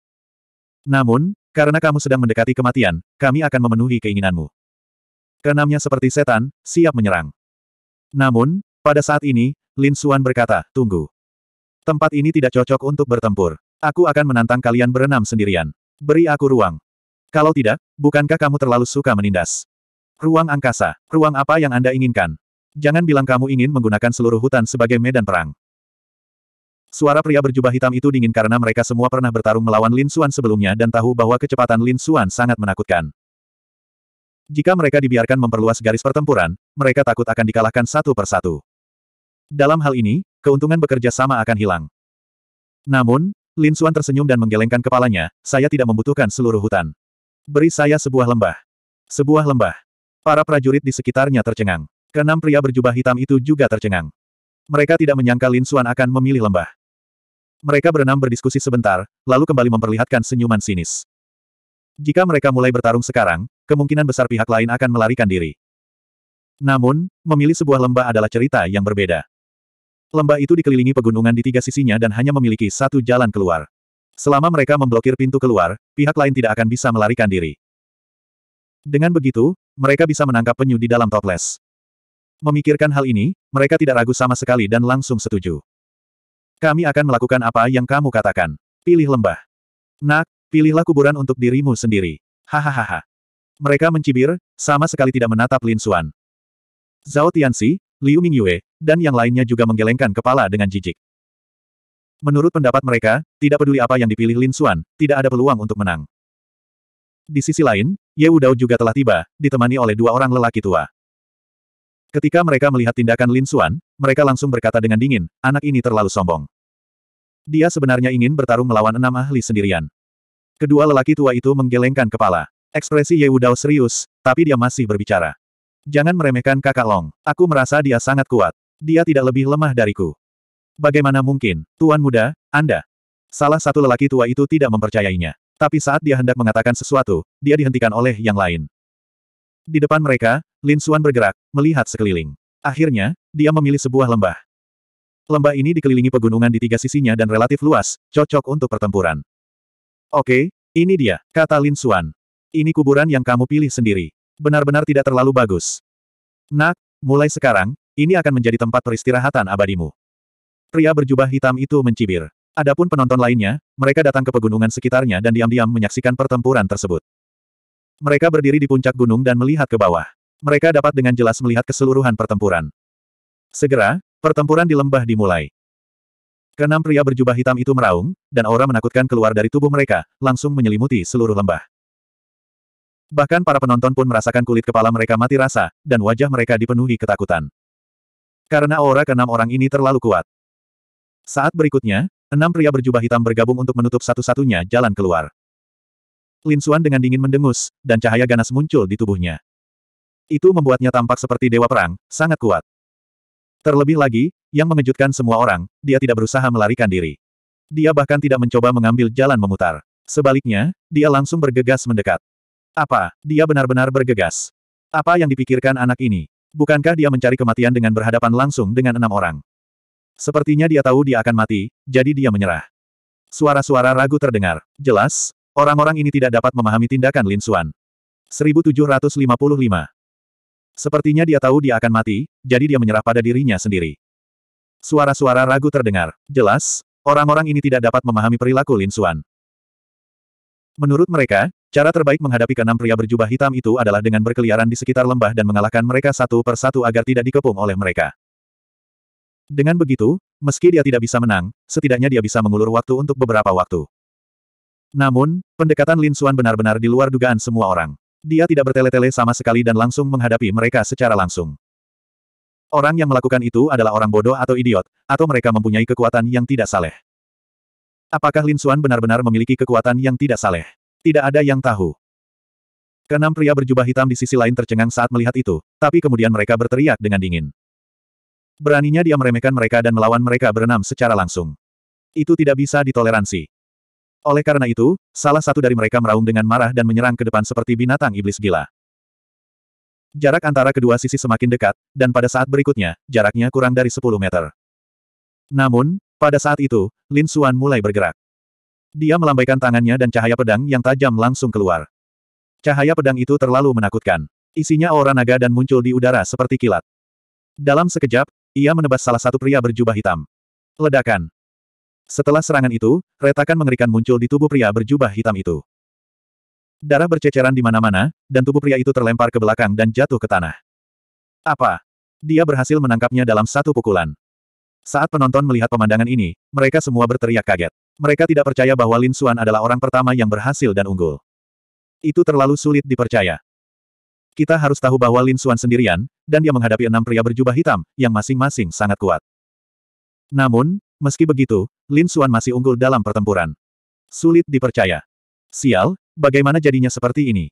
Namun, karena kamu sedang mendekati kematian, kami akan memenuhi keinginanmu. Keenamnya seperti setan, siap menyerang. Namun, pada saat ini, Lin Xuan berkata, tunggu. Tempat ini tidak cocok untuk bertempur. Aku akan menantang kalian berenam sendirian. Beri aku ruang. Kalau tidak, bukankah kamu terlalu suka menindas? Ruang angkasa, ruang apa yang Anda inginkan? Jangan bilang kamu ingin menggunakan seluruh hutan sebagai medan perang. Suara pria berjubah hitam itu dingin karena mereka semua pernah bertarung melawan Lin Xuan sebelumnya dan tahu bahwa kecepatan Lin Xuan sangat menakutkan. Jika mereka dibiarkan memperluas garis pertempuran, mereka takut akan dikalahkan satu persatu. Dalam hal ini, keuntungan bekerja sama akan hilang. Namun, Lin Xuan tersenyum dan menggelengkan kepalanya, saya tidak membutuhkan seluruh hutan. Beri saya sebuah lembah. Sebuah lembah. Para prajurit di sekitarnya tercengang. Kenam pria berjubah hitam itu juga tercengang. Mereka tidak menyangka Lin Xuan akan memilih lembah. Mereka berenam berdiskusi sebentar, lalu kembali memperlihatkan senyuman sinis. Jika mereka mulai bertarung sekarang, kemungkinan besar pihak lain akan melarikan diri. Namun, memilih sebuah lembah adalah cerita yang berbeda. Lembah itu dikelilingi pegunungan di tiga sisinya dan hanya memiliki satu jalan keluar. Selama mereka memblokir pintu keluar, pihak lain tidak akan bisa melarikan diri. Dengan begitu, mereka bisa menangkap penyu di dalam toples. Memikirkan hal ini, mereka tidak ragu sama sekali dan langsung setuju. Kami akan melakukan apa yang kamu katakan. Pilih lembah. Nak, pilihlah kuburan untuk dirimu sendiri. Hahaha. Mereka mencibir, sama sekali tidak menatap Lin Xuan. Zhao Tianxi, Liu Mingyue, dan yang lainnya juga menggelengkan kepala dengan jijik. Menurut pendapat mereka, tidak peduli apa yang dipilih Lin Xuan, tidak ada peluang untuk menang. Di sisi lain, Ye Wudao juga telah tiba, ditemani oleh dua orang lelaki tua. Ketika mereka melihat tindakan Lin Xuan, mereka langsung berkata dengan dingin, anak ini terlalu sombong. Dia sebenarnya ingin bertarung melawan enam ahli sendirian. Kedua lelaki tua itu menggelengkan kepala. Ekspresi Ye Wudao serius, tapi dia masih berbicara. Jangan meremehkan kakak Long. Aku merasa dia sangat kuat. Dia tidak lebih lemah dariku. Bagaimana mungkin, Tuan Muda, Anda? Salah satu lelaki tua itu tidak mempercayainya. Tapi saat dia hendak mengatakan sesuatu, dia dihentikan oleh yang lain. Di depan mereka, Lin Xuan bergerak, melihat sekeliling. Akhirnya, dia memilih sebuah lembah. Lembah ini dikelilingi pegunungan di tiga sisinya dan relatif luas, cocok untuk pertempuran. Oke, ini dia, kata Lin Xuan. Ini kuburan yang kamu pilih sendiri. Benar-benar tidak terlalu bagus. Nak, mulai sekarang, ini akan menjadi tempat peristirahatan abadimu. Pria berjubah hitam itu mencibir. Adapun penonton lainnya, mereka datang ke pegunungan sekitarnya dan diam-diam menyaksikan pertempuran tersebut. Mereka berdiri di puncak gunung dan melihat ke bawah. Mereka dapat dengan jelas melihat keseluruhan pertempuran. Segera, Pertempuran di lembah dimulai. Kenam pria berjubah hitam itu meraung, dan aura menakutkan keluar dari tubuh mereka, langsung menyelimuti seluruh lembah. Bahkan para penonton pun merasakan kulit kepala mereka mati rasa, dan wajah mereka dipenuhi ketakutan. Karena aura keenam orang ini terlalu kuat. Saat berikutnya, enam pria berjubah hitam bergabung untuk menutup satu-satunya jalan keluar. Lin Suan dengan dingin mendengus, dan cahaya ganas muncul di tubuhnya. Itu membuatnya tampak seperti dewa perang, sangat kuat. Terlebih lagi, yang mengejutkan semua orang, dia tidak berusaha melarikan diri. Dia bahkan tidak mencoba mengambil jalan memutar. Sebaliknya, dia langsung bergegas mendekat. Apa, dia benar-benar bergegas? Apa yang dipikirkan anak ini? Bukankah dia mencari kematian dengan berhadapan langsung dengan enam orang? Sepertinya dia tahu dia akan mati, jadi dia menyerah. Suara-suara ragu terdengar. Jelas, orang-orang ini tidak dapat memahami tindakan Lin Xuan. 1755 Sepertinya dia tahu dia akan mati, jadi dia menyerah pada dirinya sendiri. Suara-suara ragu terdengar. Jelas, orang-orang ini tidak dapat memahami perilaku Lin Xuan. Menurut mereka, cara terbaik menghadapi keenam pria berjubah hitam itu adalah dengan berkeliaran di sekitar lembah dan mengalahkan mereka satu per satu agar tidak dikepung oleh mereka. Dengan begitu, meski dia tidak bisa menang, setidaknya dia bisa mengulur waktu untuk beberapa waktu. Namun, pendekatan Lin Xuan benar-benar di luar dugaan semua orang. Dia tidak bertele-tele sama sekali dan langsung menghadapi mereka secara langsung. Orang yang melakukan itu adalah orang bodoh atau idiot, atau mereka mempunyai kekuatan yang tidak saleh. Apakah Lin Xuan benar-benar memiliki kekuatan yang tidak saleh? Tidak ada yang tahu. Kenam pria berjubah hitam di sisi lain tercengang saat melihat itu, tapi kemudian mereka berteriak dengan dingin. Beraninya dia meremehkan mereka dan melawan mereka berenam secara langsung. Itu tidak bisa ditoleransi. Oleh karena itu, salah satu dari mereka meraung dengan marah dan menyerang ke depan seperti binatang iblis gila. Jarak antara kedua sisi semakin dekat, dan pada saat berikutnya, jaraknya kurang dari 10 meter. Namun, pada saat itu, Lin Xuan mulai bergerak. Dia melambaikan tangannya dan cahaya pedang yang tajam langsung keluar. Cahaya pedang itu terlalu menakutkan. Isinya aura naga dan muncul di udara seperti kilat. Dalam sekejap, ia menebas salah satu pria berjubah hitam. Ledakan. Setelah serangan itu, retakan mengerikan muncul di tubuh pria berjubah hitam itu. Darah berceceran di mana-mana, dan tubuh pria itu terlempar ke belakang dan jatuh ke tanah. Apa? Dia berhasil menangkapnya dalam satu pukulan. Saat penonton melihat pemandangan ini, mereka semua berteriak kaget. Mereka tidak percaya bahwa Lin Xuan adalah orang pertama yang berhasil dan unggul. Itu terlalu sulit dipercaya. Kita harus tahu bahwa Lin Xuan sendirian, dan dia menghadapi enam pria berjubah hitam, yang masing-masing sangat kuat. Namun, Meski begitu, Lin Xuan masih unggul dalam pertempuran. Sulit dipercaya. Sial, bagaimana jadinya seperti ini?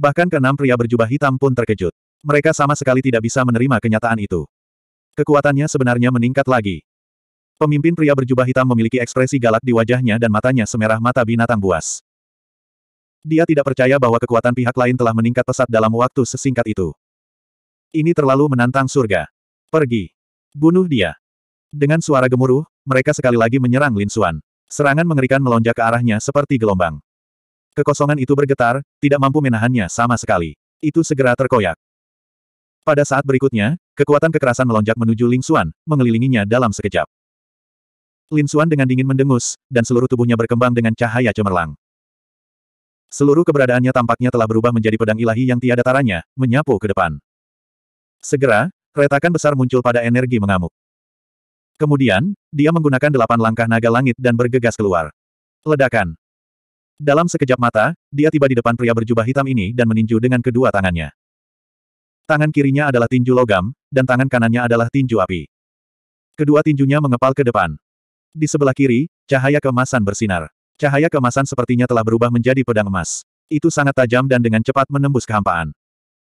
Bahkan keenam pria berjubah hitam pun terkejut. Mereka sama sekali tidak bisa menerima kenyataan itu. Kekuatannya sebenarnya meningkat lagi. Pemimpin pria berjubah hitam memiliki ekspresi galak di wajahnya dan matanya semerah mata binatang buas. Dia tidak percaya bahwa kekuatan pihak lain telah meningkat pesat dalam waktu sesingkat itu. Ini terlalu menantang surga. Pergi. Bunuh dia. Dengan suara gemuruh, mereka sekali lagi menyerang Lin Xuan. Serangan mengerikan melonjak ke arahnya seperti gelombang. Kekosongan itu bergetar, tidak mampu menahannya sama sekali. Itu segera terkoyak. Pada saat berikutnya, kekuatan kekerasan melonjak menuju Ling Xuan, mengelilinginya dalam sekejap. Lin Xuan dengan dingin mendengus, dan seluruh tubuhnya berkembang dengan cahaya cemerlang. Seluruh keberadaannya tampaknya telah berubah menjadi pedang ilahi yang tiada taranya, menyapu ke depan. Segera, retakan besar muncul pada energi mengamuk. Kemudian, dia menggunakan delapan langkah naga langit dan bergegas keluar. Ledakan. Dalam sekejap mata, dia tiba di depan pria berjubah hitam ini dan meninju dengan kedua tangannya. Tangan kirinya adalah tinju logam, dan tangan kanannya adalah tinju api. Kedua tinjunya mengepal ke depan. Di sebelah kiri, cahaya kemasan bersinar. Cahaya kemasan sepertinya telah berubah menjadi pedang emas. Itu sangat tajam dan dengan cepat menembus kehampaan.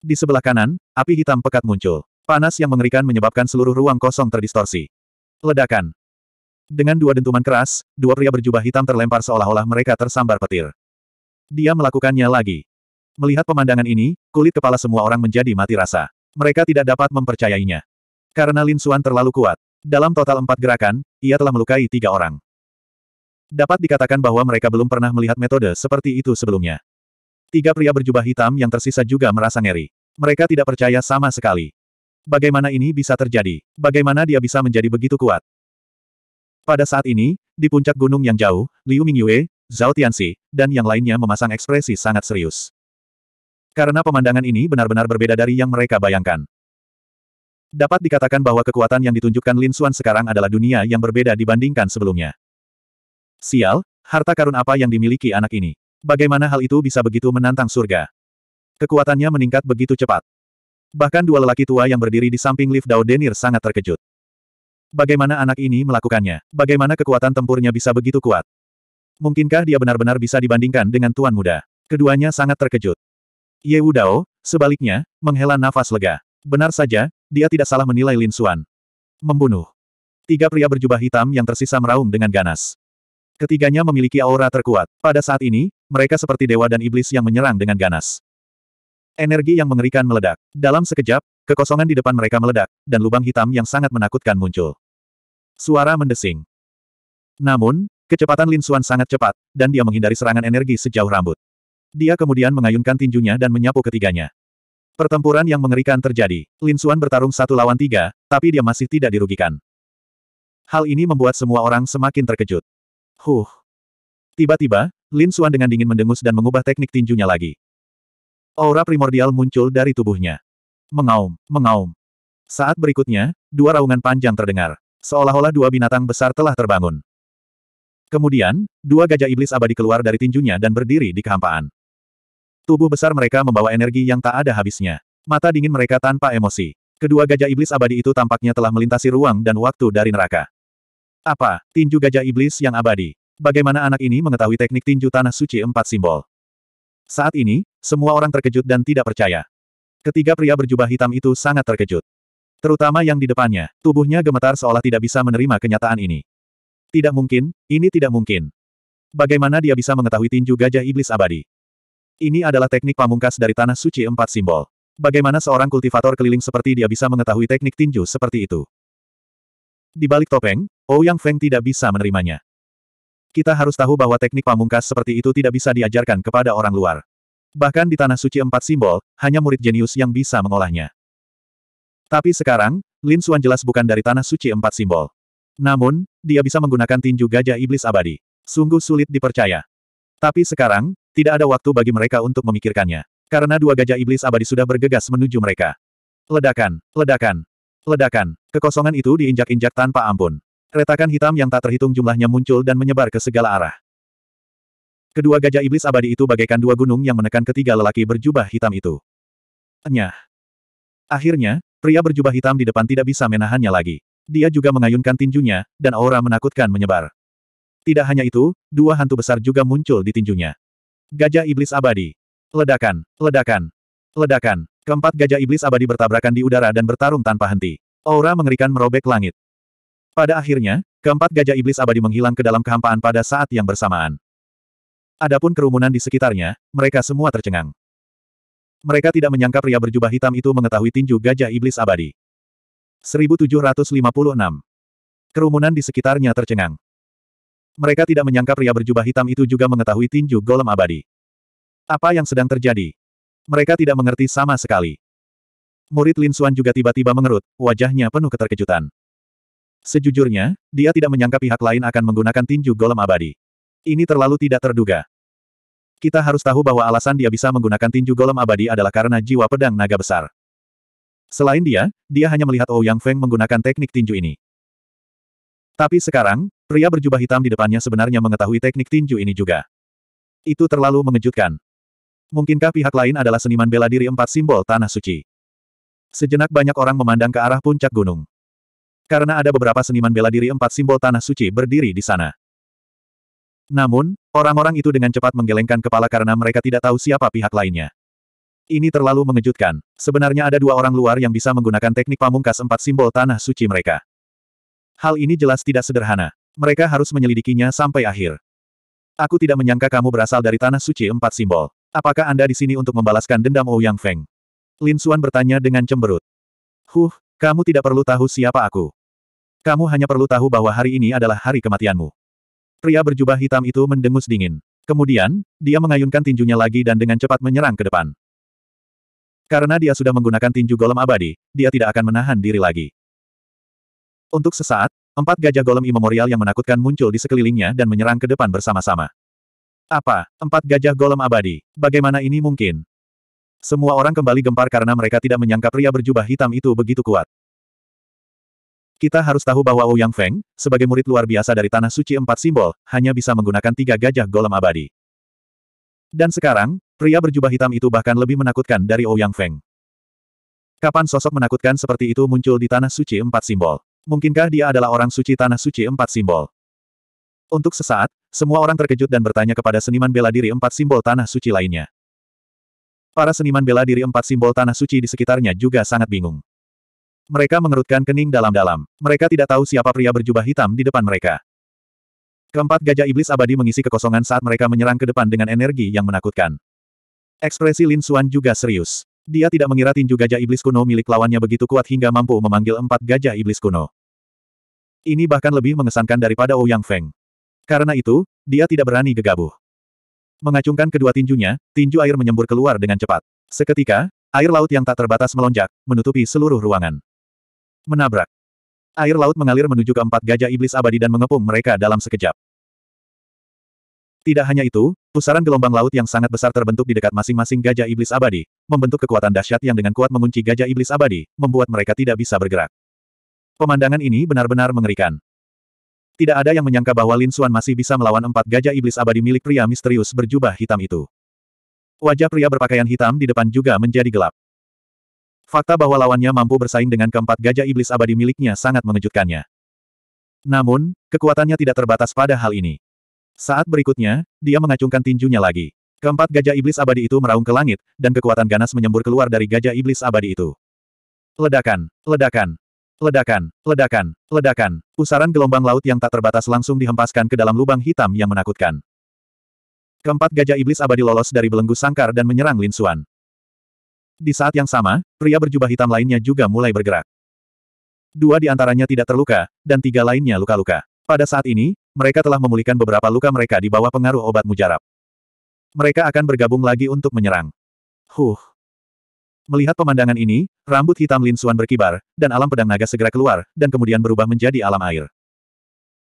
Di sebelah kanan, api hitam pekat muncul. Panas yang mengerikan menyebabkan seluruh ruang kosong terdistorsi. Ledakan. Dengan dua dentuman keras, dua pria berjubah hitam terlempar seolah-olah mereka tersambar petir. Dia melakukannya lagi. Melihat pemandangan ini, kulit kepala semua orang menjadi mati rasa. Mereka tidak dapat mempercayainya. Karena Lin Suan terlalu kuat. Dalam total empat gerakan, ia telah melukai tiga orang. Dapat dikatakan bahwa mereka belum pernah melihat metode seperti itu sebelumnya. Tiga pria berjubah hitam yang tersisa juga merasa ngeri. Mereka tidak percaya sama sekali. Bagaimana ini bisa terjadi? Bagaimana dia bisa menjadi begitu kuat? Pada saat ini, di puncak gunung yang jauh, Liu Mingyue, Zhao Tianxi, dan yang lainnya memasang ekspresi sangat serius. Karena pemandangan ini benar-benar berbeda dari yang mereka bayangkan. Dapat dikatakan bahwa kekuatan yang ditunjukkan Lin Xuan sekarang adalah dunia yang berbeda dibandingkan sebelumnya. Sial, harta karun apa yang dimiliki anak ini? Bagaimana hal itu bisa begitu menantang surga? Kekuatannya meningkat begitu cepat. Bahkan dua lelaki tua yang berdiri di samping lift Dao Denir sangat terkejut. Bagaimana anak ini melakukannya? Bagaimana kekuatan tempurnya bisa begitu kuat? Mungkinkah dia benar-benar bisa dibandingkan dengan tuan muda? Keduanya sangat terkejut. Ye Wu Dao, sebaliknya, menghela nafas lega. Benar saja, dia tidak salah menilai Lin Xuan. Membunuh. Tiga pria berjubah hitam yang tersisa meraung dengan ganas. Ketiganya memiliki aura terkuat. Pada saat ini, mereka seperti dewa dan iblis yang menyerang dengan ganas. Energi yang mengerikan meledak. Dalam sekejap, kekosongan di depan mereka meledak, dan lubang hitam yang sangat menakutkan muncul. Suara mendesing. Namun, kecepatan Lin Xuan sangat cepat, dan dia menghindari serangan energi sejauh rambut. Dia kemudian mengayunkan tinjunya dan menyapu ketiganya. Pertempuran yang mengerikan terjadi. Lin Xuan bertarung satu lawan tiga, tapi dia masih tidak dirugikan. Hal ini membuat semua orang semakin terkejut. Huh. Tiba-tiba, Lin Xuan dengan dingin mendengus dan mengubah teknik tinjunya lagi. Aura primordial muncul dari tubuhnya. Mengaum, mengaum. Saat berikutnya, dua raungan panjang terdengar. Seolah-olah dua binatang besar telah terbangun. Kemudian, dua gajah iblis abadi keluar dari tinjunya dan berdiri di kehampaan. Tubuh besar mereka membawa energi yang tak ada habisnya. Mata dingin mereka tanpa emosi. Kedua gajah iblis abadi itu tampaknya telah melintasi ruang dan waktu dari neraka. Apa, tinju gajah iblis yang abadi? Bagaimana anak ini mengetahui teknik tinju tanah suci empat simbol? Saat ini, semua orang terkejut dan tidak percaya. Ketiga pria berjubah hitam itu sangat terkejut. Terutama yang di depannya, tubuhnya gemetar seolah tidak bisa menerima kenyataan ini. Tidak mungkin, ini tidak mungkin. Bagaimana dia bisa mengetahui tinju gajah iblis abadi? Ini adalah teknik pamungkas dari Tanah Suci Empat Simbol. Bagaimana seorang kultivator keliling seperti dia bisa mengetahui teknik tinju seperti itu? Di balik topeng, Ouyang Feng tidak bisa menerimanya. Kita harus tahu bahwa teknik pamungkas seperti itu tidak bisa diajarkan kepada orang luar. Bahkan di Tanah Suci Empat Simbol, hanya murid jenius yang bisa mengolahnya. Tapi sekarang, Lin Xuan jelas bukan dari Tanah Suci Empat Simbol. Namun, dia bisa menggunakan tinju gajah iblis abadi. Sungguh sulit dipercaya. Tapi sekarang, tidak ada waktu bagi mereka untuk memikirkannya. Karena dua gajah iblis abadi sudah bergegas menuju mereka. Ledakan, ledakan, ledakan. Kekosongan itu diinjak-injak tanpa ampun. Retakan hitam yang tak terhitung jumlahnya muncul dan menyebar ke segala arah. Kedua gajah iblis abadi itu bagaikan dua gunung yang menekan ketiga lelaki berjubah hitam itu. Enyah. Akhirnya, pria berjubah hitam di depan tidak bisa menahannya lagi. Dia juga mengayunkan tinjunya, dan aura menakutkan menyebar. Tidak hanya itu, dua hantu besar juga muncul di tinjunya. Gajah iblis abadi. Ledakan, ledakan, ledakan. Keempat gajah iblis abadi bertabrakan di udara dan bertarung tanpa henti. Aura mengerikan merobek langit. Pada akhirnya, keempat gajah iblis abadi menghilang ke dalam kehampaan pada saat yang bersamaan. Adapun kerumunan di sekitarnya, mereka semua tercengang. Mereka tidak menyangka pria berjubah hitam itu mengetahui tinju gajah iblis abadi. 1756. Kerumunan di sekitarnya tercengang. Mereka tidak menyangka pria berjubah hitam itu juga mengetahui tinju golem abadi. Apa yang sedang terjadi? Mereka tidak mengerti sama sekali. Murid Lin Suan juga tiba-tiba mengerut, wajahnya penuh keterkejutan. Sejujurnya, dia tidak menyangka pihak lain akan menggunakan tinju golem abadi. Ini terlalu tidak terduga. Kita harus tahu bahwa alasan dia bisa menggunakan tinju golem abadi adalah karena jiwa pedang naga besar. Selain dia, dia hanya melihat Ouyang oh Feng menggunakan teknik tinju ini. Tapi sekarang, pria berjubah hitam di depannya sebenarnya mengetahui teknik tinju ini juga. Itu terlalu mengejutkan. Mungkinkah pihak lain adalah seniman bela diri empat simbol tanah suci? Sejenak banyak orang memandang ke arah puncak gunung. Karena ada beberapa seniman bela diri empat simbol tanah suci berdiri di sana. Namun, orang-orang itu dengan cepat menggelengkan kepala karena mereka tidak tahu siapa pihak lainnya. Ini terlalu mengejutkan. Sebenarnya ada dua orang luar yang bisa menggunakan teknik pamungkas empat simbol tanah suci mereka. Hal ini jelas tidak sederhana. Mereka harus menyelidikinya sampai akhir. Aku tidak menyangka kamu berasal dari tanah suci empat simbol. Apakah Anda di sini untuk membalaskan dendam Ouyang oh Feng? Lin Xuan bertanya dengan cemberut. Huh, kamu tidak perlu tahu siapa aku. Kamu hanya perlu tahu bahwa hari ini adalah hari kematianmu. Pria berjubah hitam itu mendengus dingin. Kemudian, dia mengayunkan tinjunya lagi dan dengan cepat menyerang ke depan. Karena dia sudah menggunakan tinju golem abadi, dia tidak akan menahan diri lagi. Untuk sesaat, empat gajah golem imemorial yang menakutkan muncul di sekelilingnya dan menyerang ke depan bersama-sama. Apa? Empat gajah golem abadi? Bagaimana ini mungkin? Semua orang kembali gempar karena mereka tidak menyangka pria berjubah hitam itu begitu kuat. Kita harus tahu bahwa Wu Feng, sebagai murid luar biasa dari Tanah Suci Empat Simbol, hanya bisa menggunakan tiga gajah golem abadi. Dan sekarang, pria berjubah hitam itu bahkan lebih menakutkan dari Wu Feng. Kapan sosok menakutkan seperti itu muncul di Tanah Suci Empat Simbol? Mungkinkah dia adalah orang suci Tanah Suci Empat Simbol? Untuk sesaat, semua orang terkejut dan bertanya kepada seniman bela diri empat simbol tanah suci lainnya. Para seniman bela diri empat simbol tanah suci di sekitarnya juga sangat bingung. Mereka mengerutkan kening dalam-dalam. Mereka tidak tahu siapa pria berjubah hitam di depan mereka. Keempat gajah iblis abadi mengisi kekosongan saat mereka menyerang ke depan dengan energi yang menakutkan. Ekspresi Lin Xuan juga serius. Dia tidak mengira tinju gajah iblis kuno milik lawannya begitu kuat hingga mampu memanggil empat gajah iblis kuno. Ini bahkan lebih mengesankan daripada Ouyang oh Feng. Karena itu, dia tidak berani gegabah. Mengacungkan kedua tinjunya, tinju air menyembur keluar dengan cepat. Seketika, air laut yang tak terbatas melonjak, menutupi seluruh ruangan. Menabrak. Air laut mengalir menuju keempat gajah iblis abadi dan mengepung mereka dalam sekejap. Tidak hanya itu, pusaran gelombang laut yang sangat besar terbentuk di dekat masing-masing gajah iblis abadi, membentuk kekuatan dahsyat yang dengan kuat mengunci gajah iblis abadi, membuat mereka tidak bisa bergerak. Pemandangan ini benar-benar mengerikan. Tidak ada yang menyangka bahwa Lin Xuan masih bisa melawan empat gajah iblis abadi milik pria misterius berjubah hitam itu. Wajah pria berpakaian hitam di depan juga menjadi gelap. Fakta bahwa lawannya mampu bersaing dengan keempat gajah iblis abadi miliknya sangat mengejutkannya. Namun, kekuatannya tidak terbatas pada hal ini. Saat berikutnya, dia mengacungkan tinjunya lagi. Keempat gajah iblis abadi itu meraung ke langit, dan kekuatan ganas menyembur keluar dari gajah iblis abadi itu. Ledakan, ledakan, ledakan, ledakan, ledakan. Pusaran gelombang laut yang tak terbatas langsung dihempaskan ke dalam lubang hitam yang menakutkan. Keempat gajah iblis abadi lolos dari belenggu sangkar dan menyerang Lin Suan. Di saat yang sama, pria berjubah hitam lainnya juga mulai bergerak. Dua di antaranya tidak terluka, dan tiga lainnya luka-luka. Pada saat ini, mereka telah memulihkan beberapa luka mereka di bawah pengaruh obat mujarab. Mereka akan bergabung lagi untuk menyerang. Huh. Melihat pemandangan ini, rambut hitam Lin Suan berkibar, dan alam pedang naga segera keluar, dan kemudian berubah menjadi alam air.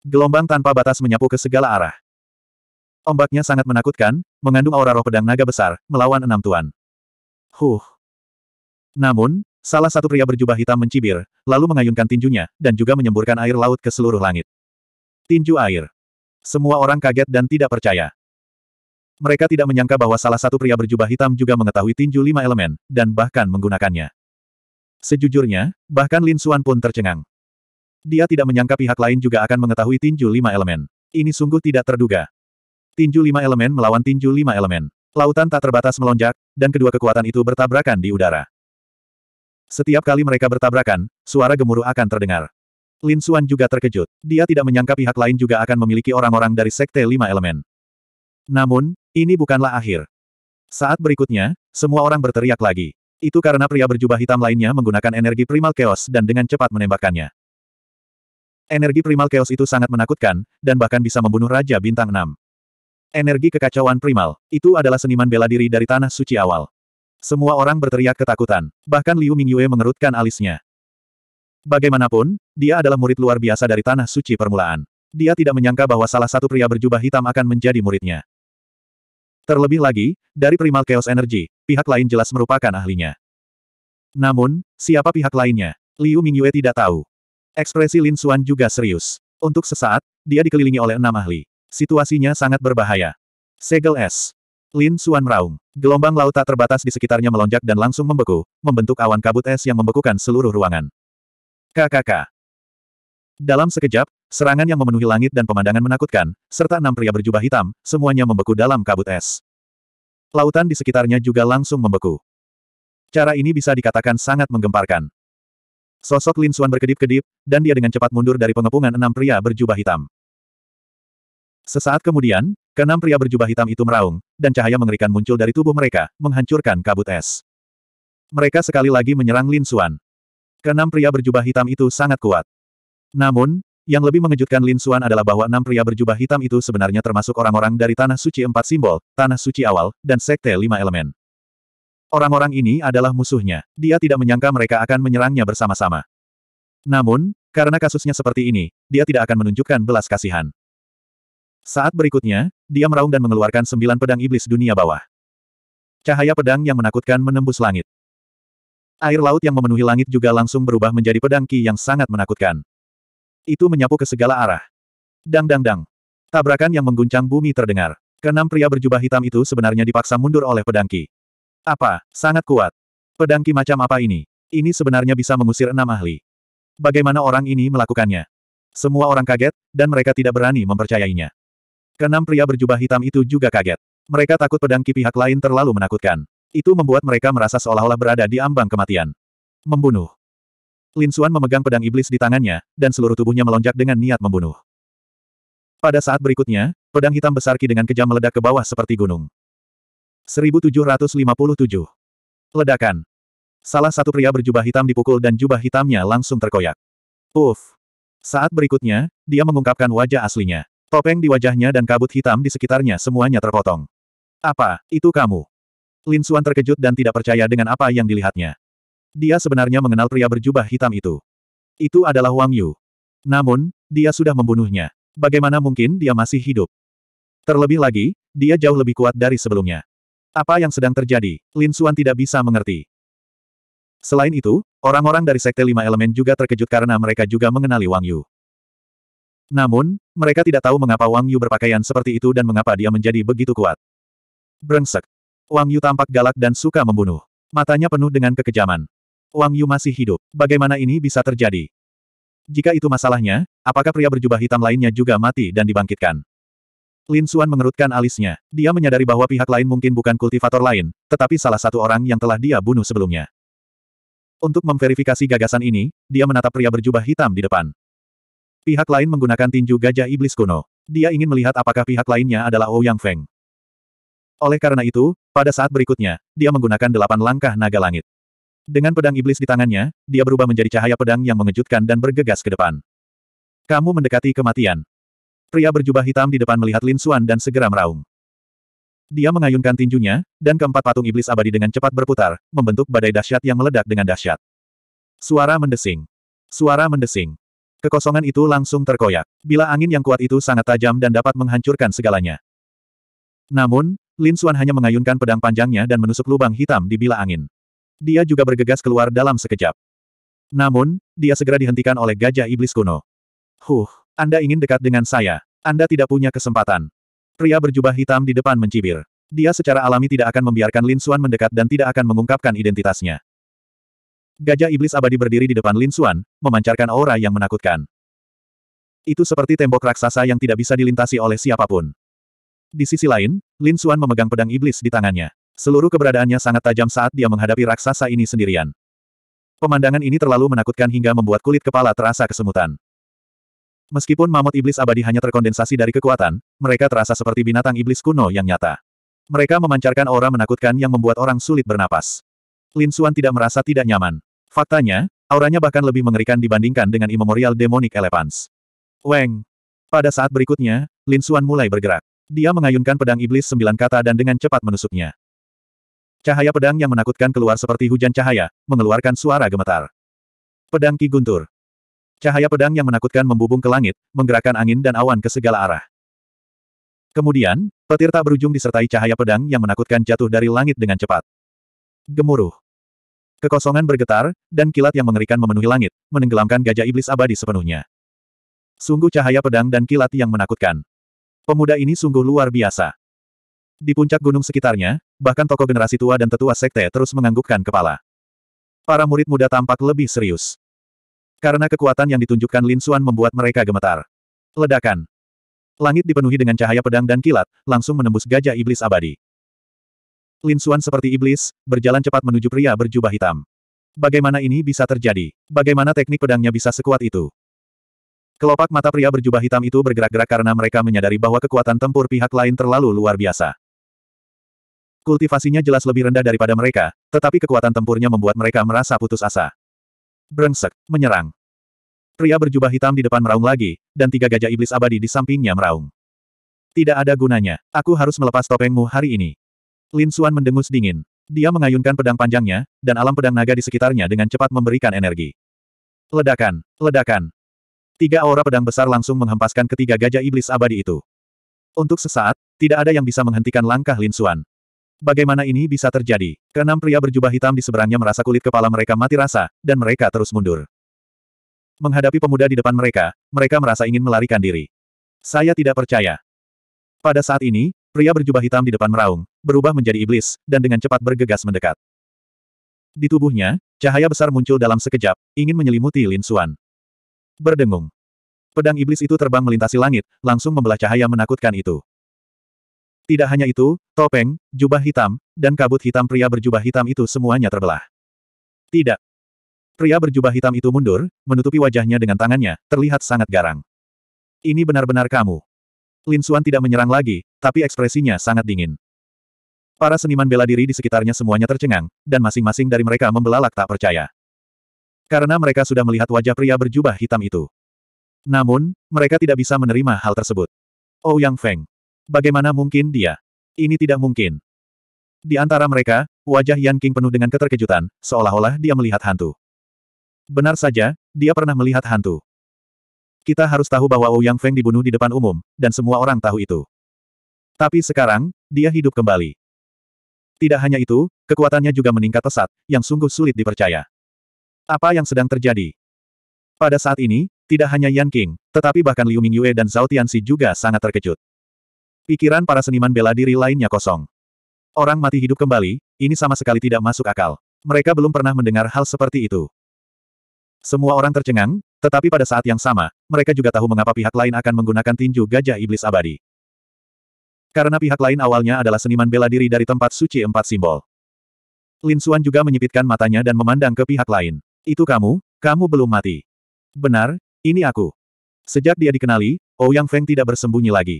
Gelombang tanpa batas menyapu ke segala arah. Ombaknya sangat menakutkan, mengandung aura roh pedang naga besar, melawan enam tuan. Huh. Namun, salah satu pria berjubah hitam mencibir, lalu mengayunkan tinjunya, dan juga menyemburkan air laut ke seluruh langit. Tinju air. Semua orang kaget dan tidak percaya. Mereka tidak menyangka bahwa salah satu pria berjubah hitam juga mengetahui tinju lima elemen, dan bahkan menggunakannya. Sejujurnya, bahkan Lin Xuan pun tercengang. Dia tidak menyangka pihak lain juga akan mengetahui tinju lima elemen. Ini sungguh tidak terduga. Tinju lima elemen melawan tinju lima elemen. Lautan tak terbatas melonjak, dan kedua kekuatan itu bertabrakan di udara. Setiap kali mereka bertabrakan, suara gemuruh akan terdengar. Lin Suan juga terkejut. Dia tidak menyangka pihak lain juga akan memiliki orang-orang dari Sekte Lima Elemen. Namun, ini bukanlah akhir. Saat berikutnya, semua orang berteriak lagi. Itu karena pria berjubah hitam lainnya menggunakan energi primal chaos dan dengan cepat menembakkannya. Energi primal chaos itu sangat menakutkan, dan bahkan bisa membunuh Raja Bintang 6. Energi kekacauan primal, itu adalah seniman bela diri dari Tanah Suci awal. Semua orang berteriak ketakutan, bahkan Liu Mingyue mengerutkan alisnya. Bagaimanapun, dia adalah murid luar biasa dari tanah suci permulaan. Dia tidak menyangka bahwa salah satu pria berjubah hitam akan menjadi muridnya. Terlebih lagi, dari primal chaos energy, pihak lain jelas merupakan ahlinya. Namun, siapa pihak lainnya? Liu Mingyue tidak tahu. Ekspresi Lin Xuan juga serius. Untuk sesaat, dia dikelilingi oleh enam ahli. Situasinya sangat berbahaya. Segel S. Lin Xuan meraung. Gelombang laut tak terbatas di sekitarnya melonjak dan langsung membeku, membentuk awan kabut es yang membekukan seluruh ruangan. KKK. Dalam sekejap, serangan yang memenuhi langit dan pemandangan menakutkan, serta enam pria berjubah hitam, semuanya membeku dalam kabut es. Lautan di sekitarnya juga langsung membeku. Cara ini bisa dikatakan sangat menggemparkan. Sosok Lin Xuan berkedip-kedip, dan dia dengan cepat mundur dari pengepungan enam pria berjubah hitam. Sesaat kemudian, keenam pria berjubah hitam itu meraung, dan cahaya mengerikan muncul dari tubuh mereka, menghancurkan kabut es. Mereka sekali lagi menyerang Lin Xuan. Keenam pria berjubah hitam itu sangat kuat. Namun, yang lebih mengejutkan Lin Xuan adalah bahwa enam pria berjubah hitam itu sebenarnya termasuk orang-orang dari Tanah Suci Empat Simbol, Tanah Suci Awal, dan Sekte Lima Elemen. Orang-orang ini adalah musuhnya. Dia tidak menyangka mereka akan menyerangnya bersama-sama. Namun, karena kasusnya seperti ini, dia tidak akan menunjukkan belas kasihan. Saat berikutnya, dia meraung dan mengeluarkan sembilan pedang iblis dunia bawah. Cahaya pedang yang menakutkan menembus langit. Air laut yang memenuhi langit juga langsung berubah menjadi pedang ki yang sangat menakutkan. Itu menyapu ke segala arah. Dang dang dang. Tabrakan yang mengguncang bumi terdengar. Keenam pria berjubah hitam itu sebenarnya dipaksa mundur oleh pedang ki. Apa? Sangat kuat. Pedang ki macam apa ini? Ini sebenarnya bisa mengusir enam ahli. Bagaimana orang ini melakukannya? Semua orang kaget, dan mereka tidak berani mempercayainya. Kenam pria berjubah hitam itu juga kaget. Mereka takut pedang Ki pihak lain terlalu menakutkan. Itu membuat mereka merasa seolah-olah berada di ambang kematian. Membunuh. Lin Xuan memegang pedang iblis di tangannya, dan seluruh tubuhnya melonjak dengan niat membunuh. Pada saat berikutnya, pedang hitam besar Ki dengan kejam meledak ke bawah seperti gunung. 1757. Ledakan. Salah satu pria berjubah hitam dipukul dan jubah hitamnya langsung terkoyak. Uff. Saat berikutnya, dia mengungkapkan wajah aslinya. Topeng di wajahnya dan kabut hitam di sekitarnya semuanya terpotong. Apa, itu kamu? Lin Xuan terkejut dan tidak percaya dengan apa yang dilihatnya. Dia sebenarnya mengenal pria berjubah hitam itu. Itu adalah Wang Yu. Namun, dia sudah membunuhnya. Bagaimana mungkin dia masih hidup? Terlebih lagi, dia jauh lebih kuat dari sebelumnya. Apa yang sedang terjadi, Lin Xuan tidak bisa mengerti. Selain itu, orang-orang dari Sekte Lima Elemen juga terkejut karena mereka juga mengenali Wang Yu. Namun, mereka tidak tahu mengapa Wang Yu berpakaian seperti itu dan mengapa dia menjadi begitu kuat. Brengsek. Wang Yu tampak galak dan suka membunuh. Matanya penuh dengan kekejaman. Wang Yu masih hidup. Bagaimana ini bisa terjadi? Jika itu masalahnya, apakah pria berjubah hitam lainnya juga mati dan dibangkitkan? Lin Xuan mengerutkan alisnya. Dia menyadari bahwa pihak lain mungkin bukan kultivator lain, tetapi salah satu orang yang telah dia bunuh sebelumnya. Untuk memverifikasi gagasan ini, dia menatap pria berjubah hitam di depan. Pihak lain menggunakan tinju gajah iblis kuno. Dia ingin melihat apakah pihak lainnya adalah Ouyang oh Feng. Oleh karena itu, pada saat berikutnya, dia menggunakan delapan langkah naga langit. Dengan pedang iblis di tangannya, dia berubah menjadi cahaya pedang yang mengejutkan dan bergegas ke depan. Kamu mendekati kematian. Pria berjubah hitam di depan melihat Lin Xuan dan segera meraung. Dia mengayunkan tinjunya, dan keempat patung iblis abadi dengan cepat berputar, membentuk badai dahsyat yang meledak dengan dahsyat. Suara mendesing. Suara mendesing. Kekosongan itu langsung terkoyak. Bila angin yang kuat itu sangat tajam dan dapat menghancurkan segalanya. Namun, Lin Xuan hanya mengayunkan pedang panjangnya dan menusuk lubang hitam di bila angin. Dia juga bergegas keluar dalam sekejap. Namun, dia segera dihentikan oleh gajah iblis kuno. Huh, Anda ingin dekat dengan saya. Anda tidak punya kesempatan. Pria berjubah hitam di depan mencibir. Dia secara alami tidak akan membiarkan Lin Xuan mendekat dan tidak akan mengungkapkan identitasnya. Gajah iblis abadi berdiri di depan Lin Xuan, memancarkan aura yang menakutkan. Itu seperti tembok raksasa yang tidak bisa dilintasi oleh siapapun. Di sisi lain, Lin Xuan memegang pedang iblis di tangannya. Seluruh keberadaannya sangat tajam saat dia menghadapi raksasa ini sendirian. Pemandangan ini terlalu menakutkan hingga membuat kulit kepala terasa kesemutan. Meskipun mamut iblis abadi hanya terkondensasi dari kekuatan, mereka terasa seperti binatang iblis kuno yang nyata. Mereka memancarkan aura menakutkan yang membuat orang sulit bernapas. Lin Suan tidak merasa tidak nyaman. Faktanya, auranya bahkan lebih mengerikan dibandingkan dengan Immemorial Demonic Elephants. Weng! Pada saat berikutnya, Lin Suan mulai bergerak. Dia mengayunkan pedang iblis sembilan kata dan dengan cepat menusuknya. Cahaya pedang yang menakutkan keluar seperti hujan cahaya, mengeluarkan suara gemetar. Pedang Ki Guntur. Cahaya pedang yang menakutkan membubung ke langit, menggerakkan angin dan awan ke segala arah. Kemudian, petir tak berujung disertai cahaya pedang yang menakutkan jatuh dari langit dengan cepat. Gemuruh. Kekosongan bergetar, dan kilat yang mengerikan memenuhi langit, menenggelamkan gajah iblis abadi sepenuhnya. Sungguh cahaya pedang dan kilat yang menakutkan. Pemuda ini sungguh luar biasa. Di puncak gunung sekitarnya, bahkan tokoh generasi tua dan tetua sekte terus menganggukkan kepala. Para murid muda tampak lebih serius. Karena kekuatan yang ditunjukkan Lin Xuan membuat mereka gemetar. Ledakan. Langit dipenuhi dengan cahaya pedang dan kilat, langsung menembus gajah iblis abadi. Lin Xuan seperti iblis, berjalan cepat menuju pria berjubah hitam. Bagaimana ini bisa terjadi? Bagaimana teknik pedangnya bisa sekuat itu? Kelopak mata pria berjubah hitam itu bergerak-gerak karena mereka menyadari bahwa kekuatan tempur pihak lain terlalu luar biasa. Kultivasinya jelas lebih rendah daripada mereka, tetapi kekuatan tempurnya membuat mereka merasa putus asa. Brengsek, menyerang. Pria berjubah hitam di depan meraung lagi, dan tiga gajah iblis abadi di sampingnya meraung. Tidak ada gunanya, aku harus melepas topengmu hari ini. Lin Suan mendengus dingin. Dia mengayunkan pedang panjangnya, dan alam pedang naga di sekitarnya dengan cepat memberikan energi. Ledakan! Ledakan! Tiga aura pedang besar langsung menghempaskan ketiga gajah iblis abadi itu. Untuk sesaat, tidak ada yang bisa menghentikan langkah Lin Suan. Bagaimana ini bisa terjadi? Keenam pria berjubah hitam di seberangnya merasa kulit kepala mereka mati rasa, dan mereka terus mundur. Menghadapi pemuda di depan mereka, mereka merasa ingin melarikan diri. Saya tidak percaya. Pada saat ini, Pria berjubah hitam di depan meraung, berubah menjadi iblis, dan dengan cepat bergegas mendekat. Di tubuhnya, cahaya besar muncul dalam sekejap, ingin menyelimuti Lin Xuan. Berdengung. Pedang iblis itu terbang melintasi langit, langsung membelah cahaya menakutkan itu. Tidak hanya itu, topeng, jubah hitam, dan kabut hitam pria berjubah hitam itu semuanya terbelah. Tidak. Pria berjubah hitam itu mundur, menutupi wajahnya dengan tangannya, terlihat sangat garang. Ini benar-benar kamu. Lin Suan tidak menyerang lagi, tapi ekspresinya sangat dingin. Para seniman bela diri di sekitarnya semuanya tercengang, dan masing-masing dari mereka membelalak tak percaya. Karena mereka sudah melihat wajah pria berjubah hitam itu. Namun, mereka tidak bisa menerima hal tersebut. Oh Yang Feng. Bagaimana mungkin dia? Ini tidak mungkin. Di antara mereka, wajah Yan King penuh dengan keterkejutan, seolah-olah dia melihat hantu. Benar saja, dia pernah melihat hantu. Kita harus tahu bahwa Wu Yang Feng dibunuh di depan umum, dan semua orang tahu itu. Tapi sekarang, dia hidup kembali. Tidak hanya itu, kekuatannya juga meningkat pesat, yang sungguh sulit dipercaya. Apa yang sedang terjadi? Pada saat ini, tidak hanya Yan King, tetapi bahkan Liu Mingyue dan Zhao Tianxi juga sangat terkejut. Pikiran para seniman bela diri lainnya kosong. Orang mati hidup kembali, ini sama sekali tidak masuk akal. Mereka belum pernah mendengar hal seperti itu. Semua orang tercengang, tetapi pada saat yang sama, mereka juga tahu mengapa pihak lain akan menggunakan tinju gajah iblis abadi. Karena pihak lain awalnya adalah seniman bela diri dari tempat suci empat simbol. Lin Xuan juga menyipitkan matanya dan memandang ke pihak lain. Itu kamu, kamu belum mati. Benar, ini aku. Sejak dia dikenali, Ouyang oh Feng tidak bersembunyi lagi.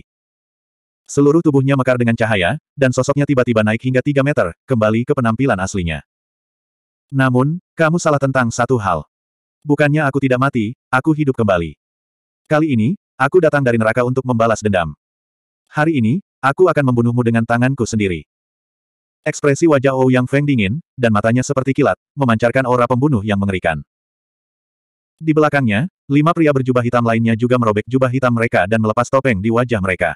Seluruh tubuhnya mekar dengan cahaya, dan sosoknya tiba-tiba naik hingga 3 meter, kembali ke penampilan aslinya. Namun, kamu salah tentang satu hal. Bukannya aku tidak mati, aku hidup kembali. Kali ini, aku datang dari neraka untuk membalas dendam. Hari ini, aku akan membunuhmu dengan tanganku sendiri. Ekspresi wajah Ou Yang Feng dingin, dan matanya seperti kilat, memancarkan aura pembunuh yang mengerikan. Di belakangnya, lima pria berjubah hitam lainnya juga merobek jubah hitam mereka dan melepas topeng di wajah mereka.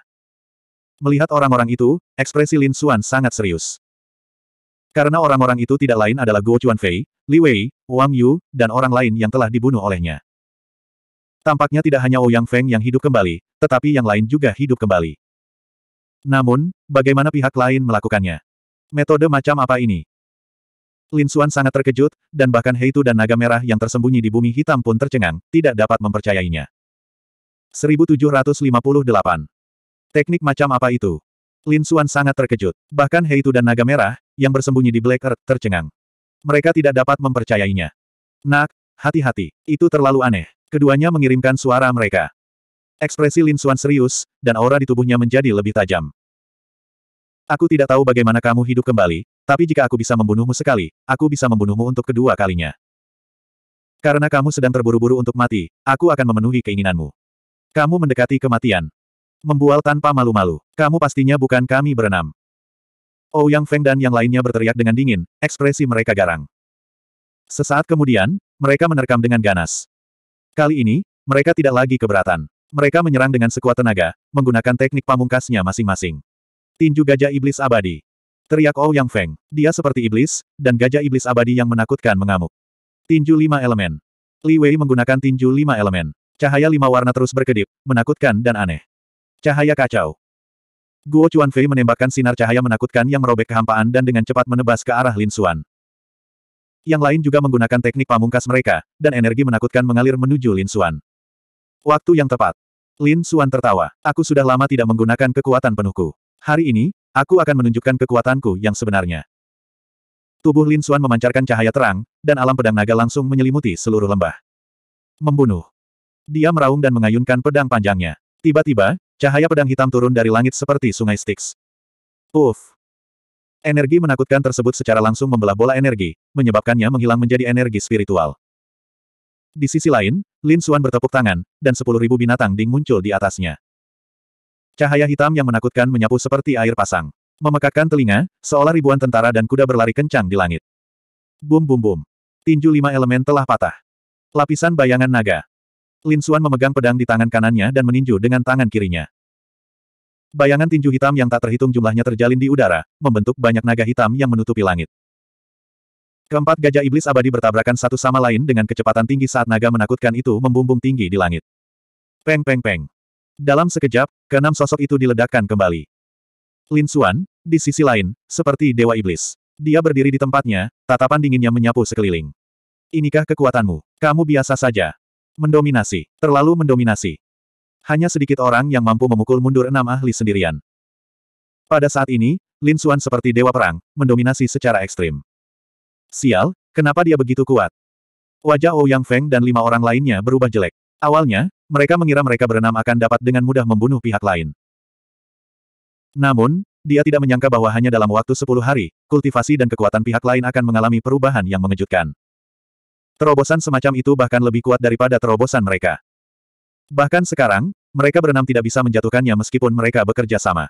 Melihat orang-orang itu, ekspresi Lin Xuan sangat serius. Karena orang-orang itu tidak lain adalah Guo Chuanfei, Li Wei, Wang Yu, dan orang lain yang telah dibunuh olehnya. Tampaknya tidak hanya Ouyang Feng yang hidup kembali, tetapi yang lain juga hidup kembali. Namun, bagaimana pihak lain melakukannya? Metode macam apa ini? Lin Xuan sangat terkejut, dan bahkan Heitu dan naga merah yang tersembunyi di bumi hitam pun tercengang, tidak dapat mempercayainya. 1758. Teknik macam apa itu? Lin Xuan sangat terkejut. Bahkan Heitu dan naga merah, yang bersembunyi di Black Earth, tercengang. Mereka tidak dapat mempercayainya. Nak, hati-hati, itu terlalu aneh. Keduanya mengirimkan suara mereka. Ekspresi Lin Xuan serius, dan aura di tubuhnya menjadi lebih tajam. Aku tidak tahu bagaimana kamu hidup kembali, tapi jika aku bisa membunuhmu sekali, aku bisa membunuhmu untuk kedua kalinya. Karena kamu sedang terburu-buru untuk mati, aku akan memenuhi keinginanmu. Kamu mendekati kematian. Membual tanpa malu-malu. Kamu pastinya bukan kami berenam. Ouyang oh, Yang Feng dan yang lainnya berteriak dengan dingin, ekspresi mereka garang. Sesaat kemudian, mereka menerkam dengan ganas. Kali ini, mereka tidak lagi keberatan. Mereka menyerang dengan sekuat tenaga, menggunakan teknik pamungkasnya masing-masing. Tinju Gajah Iblis Abadi. Teriak Oh Yang Feng. Dia seperti iblis, dan Gajah Iblis Abadi yang menakutkan mengamuk. Tinju lima elemen. Li Wei menggunakan tinju lima elemen. Cahaya lima warna terus berkedip, menakutkan dan aneh. Cahaya kacau. Guo Chuan Fei menembakkan sinar cahaya menakutkan yang merobek kehampaan dan dengan cepat menebas ke arah Lin Xuan. Yang lain juga menggunakan teknik pamungkas mereka, dan energi menakutkan mengalir menuju Lin Xuan. Waktu yang tepat. Lin Xuan tertawa. Aku sudah lama tidak menggunakan kekuatan penuhku. Hari ini, aku akan menunjukkan kekuatanku yang sebenarnya. Tubuh Lin Xuan memancarkan cahaya terang, dan alam pedang naga langsung menyelimuti seluruh lembah. Membunuh. Dia meraung dan mengayunkan pedang panjangnya. Tiba-tiba, cahaya pedang hitam turun dari langit seperti sungai Styx. Uff. Energi menakutkan tersebut secara langsung membelah bola energi, menyebabkannya menghilang menjadi energi spiritual. Di sisi lain, Lin Xuan bertepuk tangan, dan sepuluh ribu binatang ding muncul di atasnya. Cahaya hitam yang menakutkan menyapu seperti air pasang. Memekakkan telinga, seolah ribuan tentara dan kuda berlari kencang di langit. Bum bum bum. Tinju lima elemen telah patah. Lapisan bayangan naga. Lin Xuan memegang pedang di tangan kanannya dan meninju dengan tangan kirinya. Bayangan tinju hitam yang tak terhitung jumlahnya terjalin di udara, membentuk banyak naga hitam yang menutupi langit. Keempat gajah iblis abadi bertabrakan satu sama lain dengan kecepatan tinggi saat naga menakutkan itu membumbung tinggi di langit. Peng peng peng. Dalam sekejap, keenam sosok itu diledakkan kembali. Lin Xuan, di sisi lain, seperti Dewa Iblis. Dia berdiri di tempatnya, tatapan dinginnya menyapu sekeliling. Inikah kekuatanmu? Kamu biasa saja. Mendominasi. Terlalu mendominasi. Hanya sedikit orang yang mampu memukul mundur enam ahli sendirian. Pada saat ini, Lin Xuan seperti dewa perang, mendominasi secara ekstrim. Sial, kenapa dia begitu kuat? Wajah Ouyang oh Feng dan lima orang lainnya berubah jelek. Awalnya, mereka mengira mereka berenam akan dapat dengan mudah membunuh pihak lain. Namun, dia tidak menyangka bahwa hanya dalam waktu sepuluh hari, kultivasi dan kekuatan pihak lain akan mengalami perubahan yang mengejutkan. Terobosan semacam itu bahkan lebih kuat daripada terobosan mereka. Bahkan sekarang, mereka berenam tidak bisa menjatuhkannya meskipun mereka bekerja sama.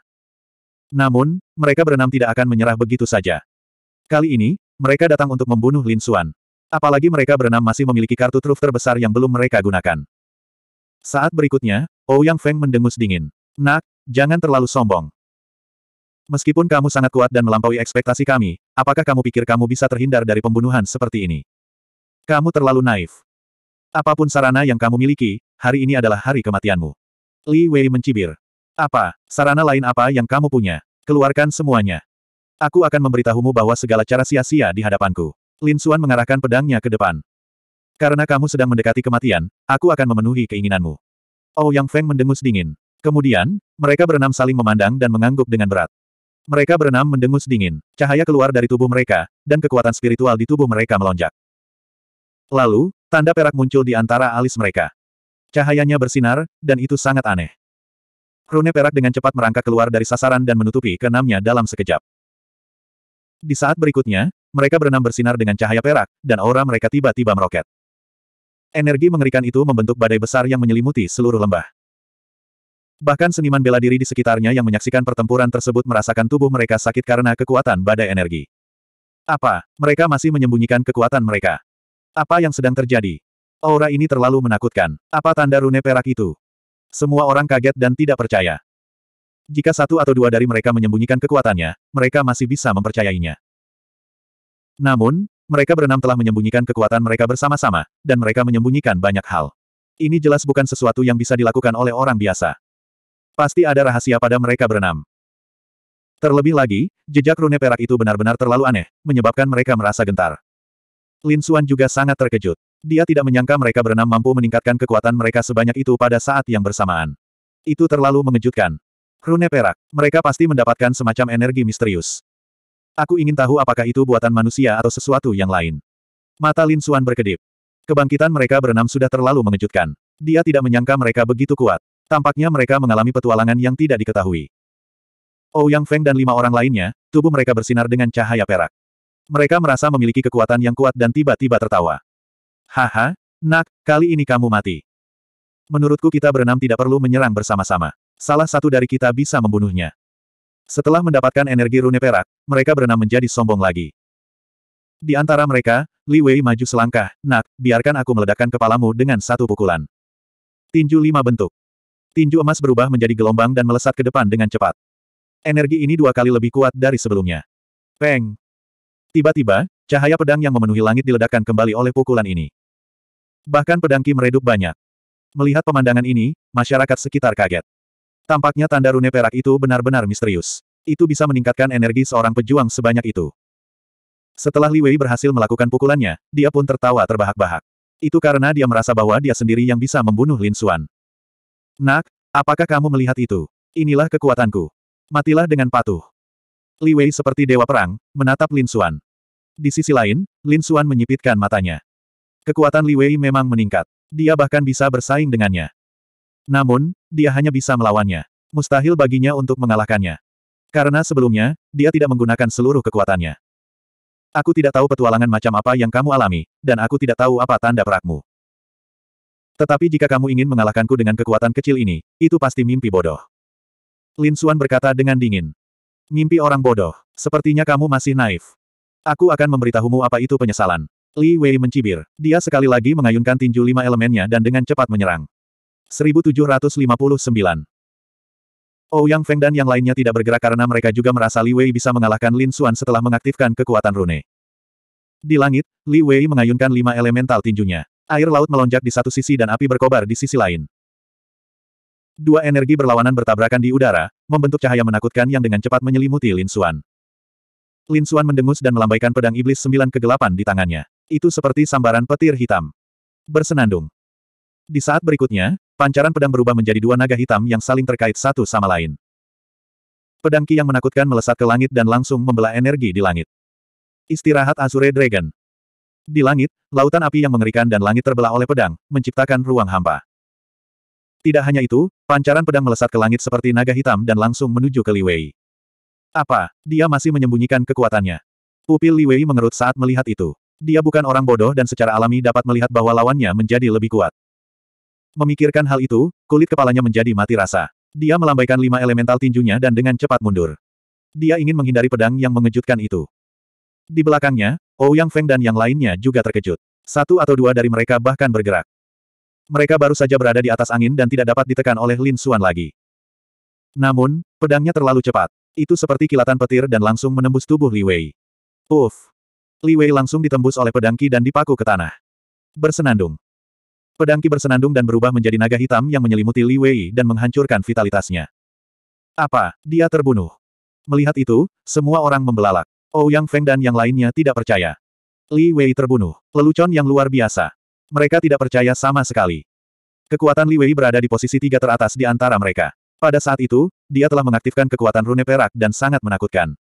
Namun, mereka berenam tidak akan menyerah begitu saja. Kali ini, mereka datang untuk membunuh Lin Xuan. Apalagi mereka berenam masih memiliki kartu truf terbesar yang belum mereka gunakan. Saat berikutnya, Ouyang Feng mendengus dingin. Nak, jangan terlalu sombong. Meskipun kamu sangat kuat dan melampaui ekspektasi kami, apakah kamu pikir kamu bisa terhindar dari pembunuhan seperti ini? Kamu terlalu naif. Apapun sarana yang kamu miliki, hari ini adalah hari kematianmu. Li Wei mencibir. Apa, sarana lain apa yang kamu punya? Keluarkan semuanya. Aku akan memberitahumu bahwa segala cara sia-sia di hadapanku. Lin Xuan mengarahkan pedangnya ke depan. Karena kamu sedang mendekati kematian, aku akan memenuhi keinginanmu. Oh Yang Feng mendengus dingin. Kemudian, mereka berenam saling memandang dan mengangguk dengan berat. Mereka berenam mendengus dingin. Cahaya keluar dari tubuh mereka, dan kekuatan spiritual di tubuh mereka melonjak. Lalu, tanda perak muncul di antara alis mereka. Cahayanya bersinar, dan itu sangat aneh. Rune perak dengan cepat merangkak keluar dari sasaran dan menutupi keenamnya dalam sekejap. Di saat berikutnya, mereka berenam bersinar dengan cahaya perak, dan aura mereka tiba-tiba meroket. Energi mengerikan itu membentuk badai besar yang menyelimuti seluruh lembah. Bahkan seniman bela diri di sekitarnya yang menyaksikan pertempuran tersebut merasakan tubuh mereka sakit karena kekuatan badai energi. Apa, mereka masih menyembunyikan kekuatan mereka? Apa yang sedang terjadi? Aura ini terlalu menakutkan. Apa tanda rune perak itu? Semua orang kaget dan tidak percaya. Jika satu atau dua dari mereka menyembunyikan kekuatannya, mereka masih bisa mempercayainya. Namun, mereka berenam telah menyembunyikan kekuatan mereka bersama-sama, dan mereka menyembunyikan banyak hal. Ini jelas bukan sesuatu yang bisa dilakukan oleh orang biasa. Pasti ada rahasia pada mereka berenam. Terlebih lagi, jejak rune perak itu benar-benar terlalu aneh, menyebabkan mereka merasa gentar. Lin Suan juga sangat terkejut. Dia tidak menyangka mereka berenam mampu meningkatkan kekuatan mereka sebanyak itu pada saat yang bersamaan. Itu terlalu mengejutkan. Rune perak, mereka pasti mendapatkan semacam energi misterius. Aku ingin tahu apakah itu buatan manusia atau sesuatu yang lain. Mata Lin Suan berkedip. Kebangkitan mereka berenam sudah terlalu mengejutkan. Dia tidak menyangka mereka begitu kuat. Tampaknya mereka mengalami petualangan yang tidak diketahui. Ouyang oh, Feng dan lima orang lainnya, tubuh mereka bersinar dengan cahaya perak. Mereka merasa memiliki kekuatan yang kuat dan tiba-tiba tertawa. Haha, nak, kali ini kamu mati. Menurutku kita berenam tidak perlu menyerang bersama-sama. Salah satu dari kita bisa membunuhnya. Setelah mendapatkan energi rune perak, mereka berenam menjadi sombong lagi. Di antara mereka, Li Wei maju selangkah, nak, biarkan aku meledakkan kepalamu dengan satu pukulan. Tinju lima bentuk. Tinju emas berubah menjadi gelombang dan melesat ke depan dengan cepat. Energi ini dua kali lebih kuat dari sebelumnya. Peng! Tiba-tiba, cahaya pedang yang memenuhi langit diledakkan kembali oleh pukulan ini. Bahkan pedangki meredup banyak. Melihat pemandangan ini, masyarakat sekitar kaget. Tampaknya tanda rune perak itu benar-benar misterius. Itu bisa meningkatkan energi seorang pejuang sebanyak itu. Setelah Li Wei berhasil melakukan pukulannya, dia pun tertawa terbahak-bahak. Itu karena dia merasa bahwa dia sendiri yang bisa membunuh Lin Xuan. Nak, apakah kamu melihat itu? Inilah kekuatanku. Matilah dengan patuh. Li Wei seperti dewa perang, menatap Lin Xuan. Di sisi lain, Lin Xuan menyipitkan matanya. Kekuatan Li Wei memang meningkat. Dia bahkan bisa bersaing dengannya. Namun, dia hanya bisa melawannya. Mustahil baginya untuk mengalahkannya. Karena sebelumnya, dia tidak menggunakan seluruh kekuatannya. Aku tidak tahu petualangan macam apa yang kamu alami, dan aku tidak tahu apa tanda perakmu. Tetapi jika kamu ingin mengalahkanku dengan kekuatan kecil ini, itu pasti mimpi bodoh. Lin Xuan berkata dengan dingin. Mimpi orang bodoh, sepertinya kamu masih naif. Aku akan memberitahumu apa itu penyesalan. Li Wei mencibir. Dia sekali lagi mengayunkan tinju lima elemennya dan dengan cepat menyerang. 1759. Ouyang Feng dan yang lainnya tidak bergerak karena mereka juga merasa Li Wei bisa mengalahkan Lin Xuan setelah mengaktifkan kekuatan rune. Di langit, Li Wei mengayunkan lima elemental tinjunya. Air laut melonjak di satu sisi dan api berkobar di sisi lain. Dua energi berlawanan bertabrakan di udara, membentuk cahaya menakutkan yang dengan cepat menyelimuti Lin Xuan. Lin Xuan mendengus dan melambaikan pedang iblis sembilan kegelapan di tangannya. Itu seperti sambaran petir hitam. Bersenandung. Di saat berikutnya, pancaran pedang berubah menjadi dua naga hitam yang saling terkait satu sama lain. Pedang Ki yang menakutkan melesat ke langit dan langsung membelah energi di langit. Istirahat Azure Dragon. Di langit, lautan api yang mengerikan dan langit terbelah oleh pedang, menciptakan ruang hampa. Tidak hanya itu, pancaran pedang melesat ke langit seperti naga hitam dan langsung menuju ke Li Wei. Apa? Dia masih menyembunyikan kekuatannya. Pupil Li Wei mengerut saat melihat itu. Dia bukan orang bodoh dan secara alami dapat melihat bahwa lawannya menjadi lebih kuat. Memikirkan hal itu, kulit kepalanya menjadi mati rasa. Dia melambaikan lima elemental tinjunya dan dengan cepat mundur. Dia ingin menghindari pedang yang mengejutkan itu. Di belakangnya, Ouyang oh Yang Feng dan yang lainnya juga terkejut. Satu atau dua dari mereka bahkan bergerak. Mereka baru saja berada di atas angin dan tidak dapat ditekan oleh Lin Xuan lagi. Namun, pedangnya terlalu cepat. Itu seperti kilatan petir dan langsung menembus tubuh Li Wei. Uff, Li Wei langsung ditembus oleh pedangki dan dipaku ke tanah. Bersenandung. pedangki bersenandung dan berubah menjadi naga hitam yang menyelimuti Li Wei dan menghancurkan vitalitasnya. Apa? Dia terbunuh. Melihat itu, semua orang membelalak. Oh, Yang Feng dan yang lainnya tidak percaya. Li Wei terbunuh. Lelucon yang luar biasa. Mereka tidak percaya sama sekali. Kekuatan Li Wei berada di posisi tiga teratas di antara mereka. Pada saat itu, dia telah mengaktifkan kekuatan rune perak dan sangat menakutkan.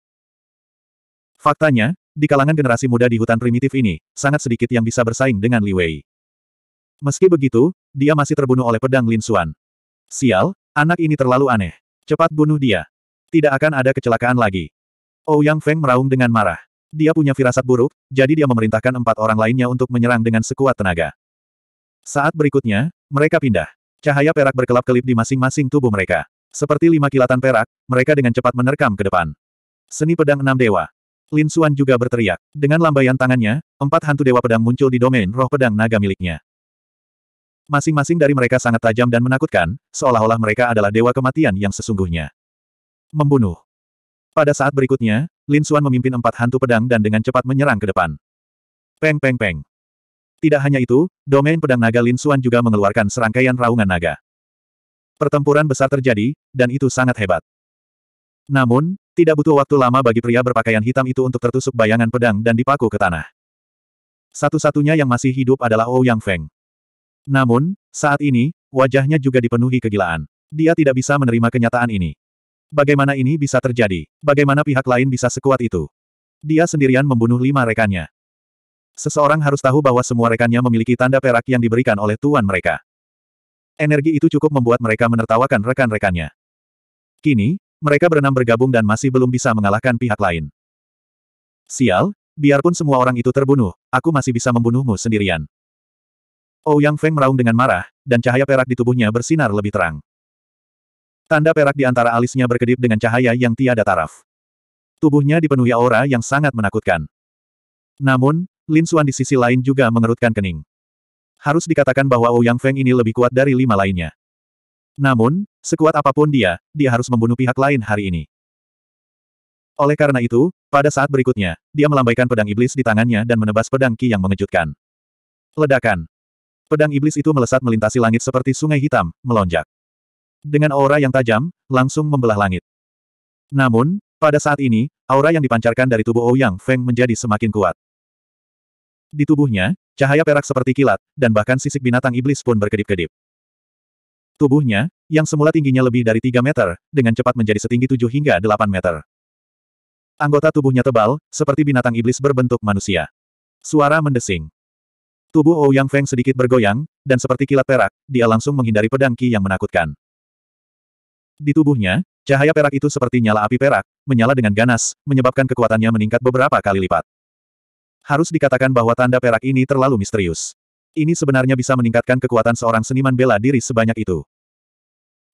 Faktanya, di kalangan generasi muda di hutan primitif ini, sangat sedikit yang bisa bersaing dengan Li Wei. Meski begitu, dia masih terbunuh oleh pedang Lin Xuan. Sial, anak ini terlalu aneh. Cepat bunuh dia. Tidak akan ada kecelakaan lagi. Ouyang oh, Feng meraung dengan marah. Dia punya firasat buruk, jadi dia memerintahkan empat orang lainnya untuk menyerang dengan sekuat tenaga. Saat berikutnya, mereka pindah. Cahaya perak berkelap-kelip di masing-masing tubuh mereka. Seperti lima kilatan perak, mereka dengan cepat menerkam ke depan. Seni pedang enam dewa. Lin Xuan juga berteriak. Dengan lambaian tangannya, empat hantu dewa pedang muncul di domain roh pedang naga miliknya. Masing-masing dari mereka sangat tajam dan menakutkan, seolah-olah mereka adalah dewa kematian yang sesungguhnya. Membunuh. Pada saat berikutnya, Lin Xuan memimpin empat hantu pedang dan dengan cepat menyerang ke depan. Peng peng peng. Tidak hanya itu, domain pedang naga Lin Xuan juga mengeluarkan serangkaian raungan naga. Pertempuran besar terjadi, dan itu sangat hebat. Namun, tidak butuh waktu lama bagi pria berpakaian hitam itu untuk tertusuk bayangan pedang dan dipaku ke tanah. Satu-satunya yang masih hidup adalah Ouyang oh Feng. Namun, saat ini, wajahnya juga dipenuhi kegilaan. Dia tidak bisa menerima kenyataan ini. Bagaimana ini bisa terjadi? Bagaimana pihak lain bisa sekuat itu? Dia sendirian membunuh lima rekannya. Seseorang harus tahu bahwa semua rekannya memiliki tanda perak yang diberikan oleh tuan mereka. Energi itu cukup membuat mereka menertawakan rekan-rekannya. Kini, mereka berenam bergabung dan masih belum bisa mengalahkan pihak lain. Sial, biarpun semua orang itu terbunuh, aku masih bisa membunuhmu sendirian. Ouyang oh, Feng meraung dengan marah, dan cahaya perak di tubuhnya bersinar lebih terang. Tanda perak di antara alisnya berkedip dengan cahaya yang tiada taraf. Tubuhnya dipenuhi aura yang sangat menakutkan. Namun, Lin Xuan di sisi lain juga mengerutkan kening. Harus dikatakan bahwa Ouyang oh, Feng ini lebih kuat dari lima lainnya. Namun, sekuat apapun dia, dia harus membunuh pihak lain hari ini. Oleh karena itu, pada saat berikutnya, dia melambaikan pedang iblis di tangannya dan menebas pedang Ki yang mengejutkan. Ledakan. Pedang iblis itu melesat melintasi langit seperti sungai hitam, melonjak. Dengan aura yang tajam, langsung membelah langit. Namun, pada saat ini, aura yang dipancarkan dari tubuh Ouyang Feng menjadi semakin kuat. Di tubuhnya, cahaya perak seperti kilat, dan bahkan sisik binatang iblis pun berkedip-kedip. Tubuhnya, yang semula tingginya lebih dari 3 meter, dengan cepat menjadi setinggi 7 hingga 8 meter. Anggota tubuhnya tebal, seperti binatang iblis berbentuk manusia. Suara mendesing. Tubuh Ouyang Feng sedikit bergoyang, dan seperti kilat perak, dia langsung menghindari pedang Qi yang menakutkan. Di tubuhnya, cahaya perak itu seperti nyala api perak, menyala dengan ganas, menyebabkan kekuatannya meningkat beberapa kali lipat. Harus dikatakan bahwa tanda perak ini terlalu misterius. Ini sebenarnya bisa meningkatkan kekuatan seorang seniman bela diri sebanyak itu.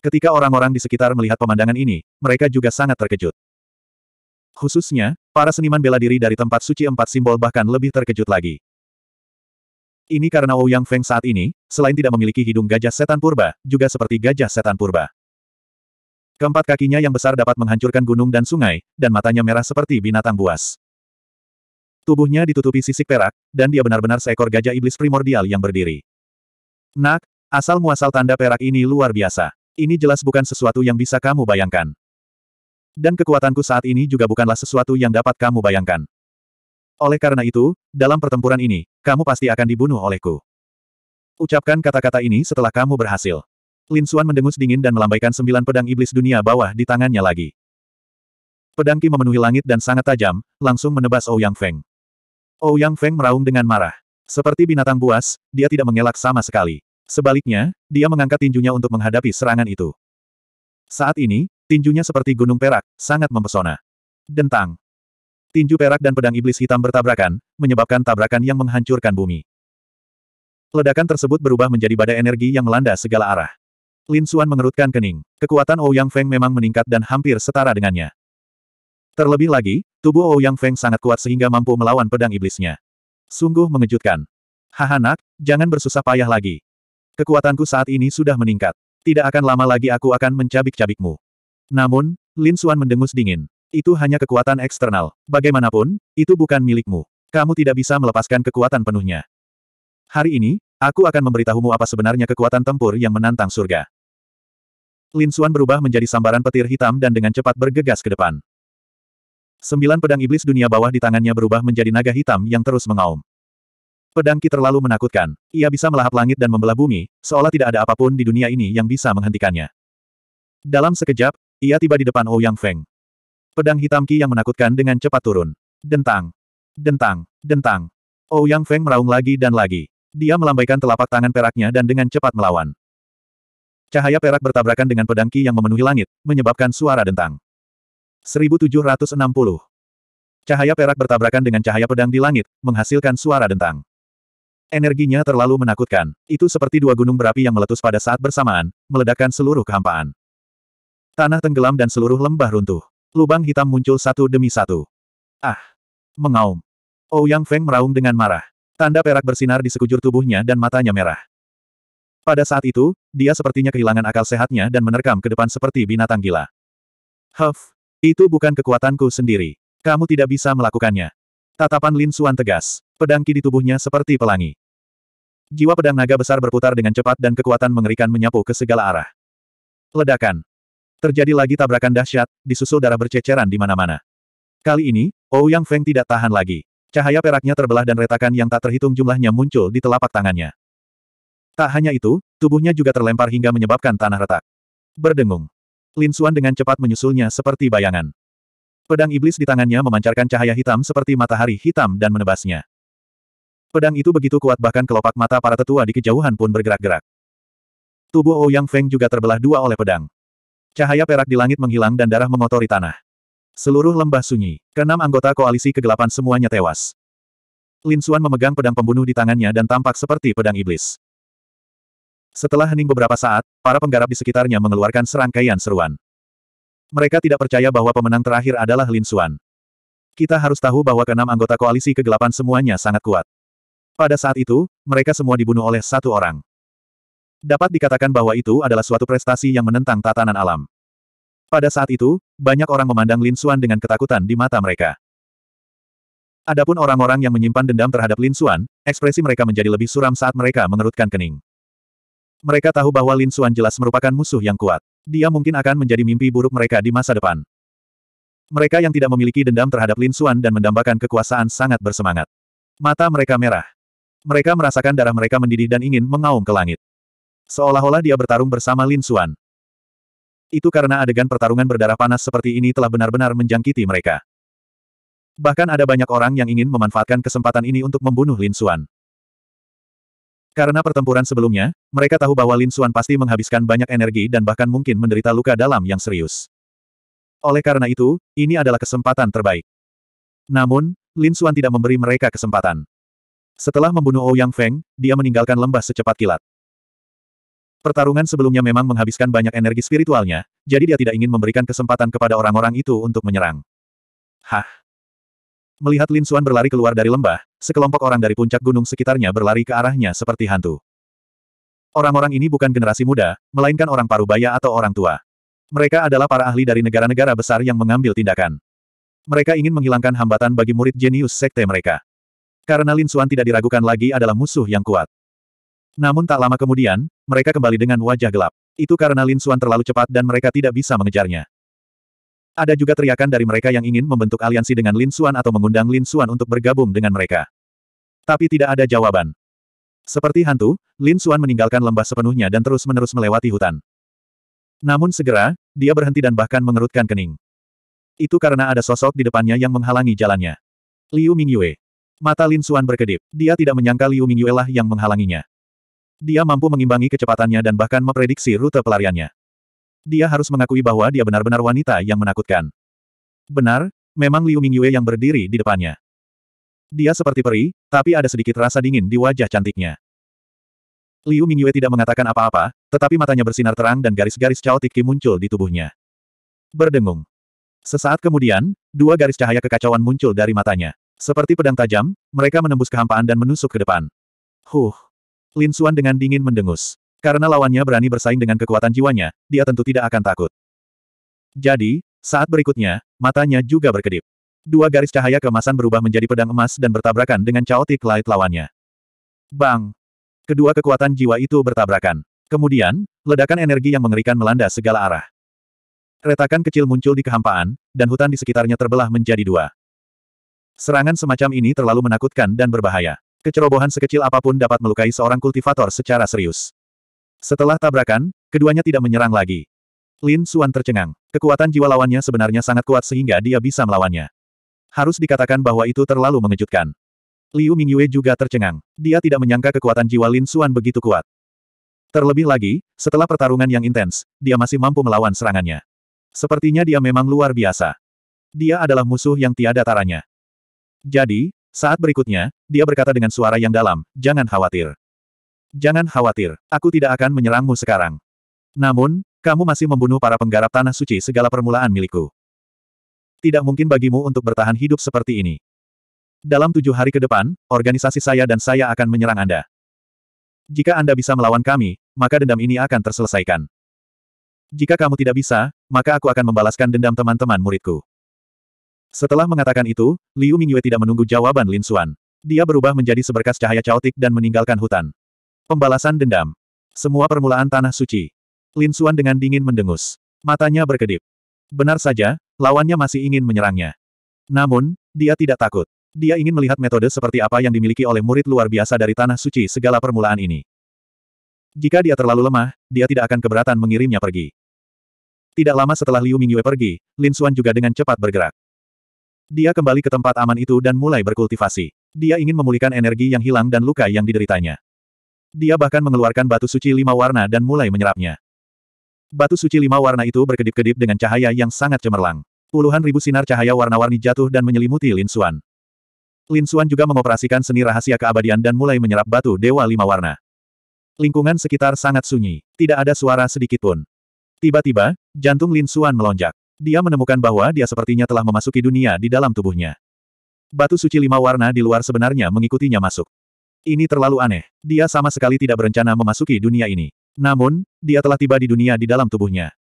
Ketika orang-orang di sekitar melihat pemandangan ini, mereka juga sangat terkejut. Khususnya, para seniman bela diri dari tempat suci empat simbol bahkan lebih terkejut lagi. Ini karena Wu Yang Feng saat ini, selain tidak memiliki hidung gajah setan purba, juga seperti gajah setan purba. Keempat kakinya yang besar dapat menghancurkan gunung dan sungai, dan matanya merah seperti binatang buas. Tubuhnya ditutupi sisik perak, dan dia benar-benar seekor gajah iblis primordial yang berdiri. Nak, asal-muasal tanda perak ini luar biasa. Ini jelas bukan sesuatu yang bisa kamu bayangkan. Dan kekuatanku saat ini juga bukanlah sesuatu yang dapat kamu bayangkan. Oleh karena itu, dalam pertempuran ini, kamu pasti akan dibunuh olehku. Ucapkan kata-kata ini setelah kamu berhasil. Lin Suan mendengus dingin dan melambaikan sembilan pedang iblis dunia bawah di tangannya lagi. Pedang Qi memenuhi langit dan sangat tajam, langsung menebas Ouyang oh Feng. Ouyang Feng meraung dengan marah. Seperti binatang buas, dia tidak mengelak sama sekali. Sebaliknya, dia mengangkat tinjunya untuk menghadapi serangan itu. Saat ini, tinjunya seperti gunung perak, sangat mempesona. Dentang. Tinju perak dan pedang iblis hitam bertabrakan, menyebabkan tabrakan yang menghancurkan bumi. Ledakan tersebut berubah menjadi badai energi yang melanda segala arah. Lin Xuan mengerutkan kening. Kekuatan Ouyang Feng memang meningkat dan hampir setara dengannya. Terlebih lagi, tubuh Ouyang Feng sangat kuat sehingga mampu melawan pedang iblisnya. Sungguh mengejutkan. Haha nak, jangan bersusah payah lagi. Kekuatanku saat ini sudah meningkat. Tidak akan lama lagi aku akan mencabik-cabikmu. Namun, Lin Suan mendengus dingin. Itu hanya kekuatan eksternal. Bagaimanapun, itu bukan milikmu. Kamu tidak bisa melepaskan kekuatan penuhnya. Hari ini, aku akan memberitahumu apa sebenarnya kekuatan tempur yang menantang surga. Lin Suan berubah menjadi sambaran petir hitam dan dengan cepat bergegas ke depan. Sembilan pedang iblis dunia bawah di tangannya berubah menjadi naga hitam yang terus mengaum. Pedang Ki terlalu menakutkan. Ia bisa melahap langit dan membelah bumi, seolah tidak ada apapun di dunia ini yang bisa menghentikannya. Dalam sekejap, ia tiba di depan Ouyang oh Feng. Pedang hitam Ki yang menakutkan dengan cepat turun. Dentang. Dentang. Dentang. Ouyang oh Feng meraung lagi dan lagi. Dia melambaikan telapak tangan peraknya dan dengan cepat melawan. Cahaya perak bertabrakan dengan pedang Ki yang memenuhi langit, menyebabkan suara dentang. 1760. Cahaya perak bertabrakan dengan cahaya pedang di langit, menghasilkan suara dentang. Energinya terlalu menakutkan. Itu seperti dua gunung berapi yang meletus pada saat bersamaan, meledakkan seluruh kehampaan. Tanah tenggelam dan seluruh lembah runtuh. Lubang hitam muncul satu demi satu. Ah! Mengaum. Ouyang oh, Feng meraung dengan marah. Tanda perak bersinar di sekujur tubuhnya dan matanya merah. Pada saat itu, dia sepertinya kehilangan akal sehatnya dan menerkam ke depan seperti binatang gila. Huff, itu bukan kekuatanku sendiri. Kamu tidak bisa melakukannya. Tatapan Lin Suan tegas. Pedang ki di tubuhnya seperti pelangi. Jiwa pedang naga besar berputar dengan cepat dan kekuatan mengerikan menyapu ke segala arah. Ledakan. Terjadi lagi tabrakan dahsyat, disusul darah berceceran di mana-mana. Kali ini, Ouyang Feng tidak tahan lagi. Cahaya peraknya terbelah dan retakan yang tak terhitung jumlahnya muncul di telapak tangannya. Tak hanya itu, tubuhnya juga terlempar hingga menyebabkan tanah retak. Berdengung. Lin Suan dengan cepat menyusulnya seperti bayangan. Pedang iblis di tangannya memancarkan cahaya hitam seperti matahari hitam dan menebasnya. Pedang itu begitu kuat bahkan kelopak mata para tetua di kejauhan pun bergerak-gerak. Tubuh Ouyang oh Feng juga terbelah dua oleh pedang. Cahaya perak di langit menghilang dan darah mengotori tanah. Seluruh lembah sunyi. Keenam anggota koalisi kegelapan semuanya tewas. Lin Suan memegang pedang pembunuh di tangannya dan tampak seperti pedang iblis. Setelah hening beberapa saat, para penggarap di sekitarnya mengeluarkan serangkaian seruan. Mereka tidak percaya bahwa pemenang terakhir adalah Lin Xuan. Kita harus tahu bahwa keenam anggota koalisi kegelapan semuanya sangat kuat. Pada saat itu, mereka semua dibunuh oleh satu orang. Dapat dikatakan bahwa itu adalah suatu prestasi yang menentang tatanan alam. Pada saat itu, banyak orang memandang Lin Xuan dengan ketakutan di mata mereka. Adapun orang-orang yang menyimpan dendam terhadap Lin Xuan, ekspresi mereka menjadi lebih suram saat mereka mengerutkan kening. Mereka tahu bahwa Lin Suan jelas merupakan musuh yang kuat. Dia mungkin akan menjadi mimpi buruk mereka di masa depan. Mereka yang tidak memiliki dendam terhadap Lin Suan dan mendambakan kekuasaan sangat bersemangat. Mata mereka merah. Mereka merasakan darah mereka mendidih dan ingin mengaum ke langit. Seolah-olah dia bertarung bersama Lin Suan. Itu karena adegan pertarungan berdarah panas seperti ini telah benar-benar menjangkiti mereka. Bahkan ada banyak orang yang ingin memanfaatkan kesempatan ini untuk membunuh Lin Suan. Karena pertempuran sebelumnya, mereka tahu bahwa Lin Xuan pasti menghabiskan banyak energi dan bahkan mungkin menderita luka dalam yang serius. Oleh karena itu, ini adalah kesempatan terbaik. Namun, Lin Xuan tidak memberi mereka kesempatan. Setelah membunuh Ouyang oh Feng, dia meninggalkan lembah secepat kilat. Pertarungan sebelumnya memang menghabiskan banyak energi spiritualnya, jadi dia tidak ingin memberikan kesempatan kepada orang-orang itu untuk menyerang. Hah? Melihat Lin Xuan berlari keluar dari lembah, sekelompok orang dari puncak gunung sekitarnya berlari ke arahnya seperti hantu. Orang-orang ini bukan generasi muda, melainkan orang parubaya atau orang tua. Mereka adalah para ahli dari negara-negara besar yang mengambil tindakan. Mereka ingin menghilangkan hambatan bagi murid jenius sekte mereka. Karena Lin Xuan tidak diragukan lagi adalah musuh yang kuat. Namun tak lama kemudian, mereka kembali dengan wajah gelap. Itu karena Lin Xuan terlalu cepat dan mereka tidak bisa mengejarnya. Ada juga teriakan dari mereka yang ingin membentuk aliansi dengan Lin Xuan atau mengundang Lin Xuan untuk bergabung dengan mereka. Tapi tidak ada jawaban. Seperti hantu, Lin Xuan meninggalkan lembah sepenuhnya dan terus-menerus melewati hutan. Namun segera, dia berhenti dan bahkan mengerutkan kening. Itu karena ada sosok di depannya yang menghalangi jalannya. Liu Mingyue. Mata Lin Xuan berkedip. Dia tidak menyangka Liu Mingyue lah yang menghalanginya. Dia mampu mengimbangi kecepatannya dan bahkan memprediksi rute pelariannya. Dia harus mengakui bahwa dia benar-benar wanita yang menakutkan. Benar, memang Liu Mingyue yang berdiri di depannya. Dia seperti peri, tapi ada sedikit rasa dingin di wajah cantiknya. Liu Mingyue tidak mengatakan apa-apa, tetapi matanya bersinar terang dan garis-garis Cao muncul di tubuhnya. Berdengung. Sesaat kemudian, dua garis cahaya kekacauan muncul dari matanya. Seperti pedang tajam, mereka menembus kehampaan dan menusuk ke depan. Huh! Lin Xuan dengan dingin mendengus. Karena lawannya berani bersaing dengan kekuatan jiwanya, dia tentu tidak akan takut. Jadi, saat berikutnya, matanya juga berkedip. Dua garis cahaya kemasan berubah menjadi pedang emas dan bertabrakan dengan chaotic light lawannya. Bang! Kedua kekuatan jiwa itu bertabrakan. Kemudian, ledakan energi yang mengerikan melanda segala arah. Retakan kecil muncul di kehampaan, dan hutan di sekitarnya terbelah menjadi dua. Serangan semacam ini terlalu menakutkan dan berbahaya. Kecerobohan sekecil apapun dapat melukai seorang kultivator secara serius. Setelah tabrakan, keduanya tidak menyerang lagi. Lin Suan tercengang. Kekuatan jiwa lawannya sebenarnya sangat kuat sehingga dia bisa melawannya. Harus dikatakan bahwa itu terlalu mengejutkan. Liu Mingyue juga tercengang. Dia tidak menyangka kekuatan jiwa Lin Suan begitu kuat. Terlebih lagi, setelah pertarungan yang intens, dia masih mampu melawan serangannya. Sepertinya dia memang luar biasa. Dia adalah musuh yang tiada taranya. Jadi, saat berikutnya, dia berkata dengan suara yang dalam, jangan khawatir. Jangan khawatir, aku tidak akan menyerangmu sekarang. Namun, kamu masih membunuh para penggarap tanah suci segala permulaan milikku. Tidak mungkin bagimu untuk bertahan hidup seperti ini. Dalam tujuh hari ke depan, organisasi saya dan saya akan menyerang Anda. Jika Anda bisa melawan kami, maka dendam ini akan terselesaikan. Jika kamu tidak bisa, maka aku akan membalaskan dendam teman-teman muridku. Setelah mengatakan itu, Liu Mingyue tidak menunggu jawaban Lin Xuan. Dia berubah menjadi seberkas cahaya caotik dan meninggalkan hutan. Pembalasan dendam. Semua permulaan tanah suci. Lin Suan dengan dingin mendengus. Matanya berkedip. Benar saja, lawannya masih ingin menyerangnya. Namun, dia tidak takut. Dia ingin melihat metode seperti apa yang dimiliki oleh murid luar biasa dari tanah suci segala permulaan ini. Jika dia terlalu lemah, dia tidak akan keberatan mengirimnya pergi. Tidak lama setelah Liu Mingyue pergi, Lin Suan juga dengan cepat bergerak. Dia kembali ke tempat aman itu dan mulai berkultivasi. Dia ingin memulihkan energi yang hilang dan luka yang dideritanya. Dia bahkan mengeluarkan batu suci lima warna dan mulai menyerapnya. Batu suci lima warna itu berkedip-kedip dengan cahaya yang sangat cemerlang. Puluhan ribu sinar cahaya warna-warni jatuh dan menyelimuti Lin Xuan. Lin Xuan juga mengoperasikan seni rahasia keabadian dan mulai menyerap batu dewa lima warna. Lingkungan sekitar sangat sunyi, tidak ada suara sedikitpun. Tiba-tiba, jantung Lin Xuan melonjak. Dia menemukan bahwa dia sepertinya telah memasuki dunia di dalam tubuhnya. Batu suci lima warna di luar sebenarnya mengikutinya masuk. Ini terlalu aneh. Dia sama sekali tidak berencana memasuki dunia ini. Namun, dia telah tiba di dunia di dalam tubuhnya.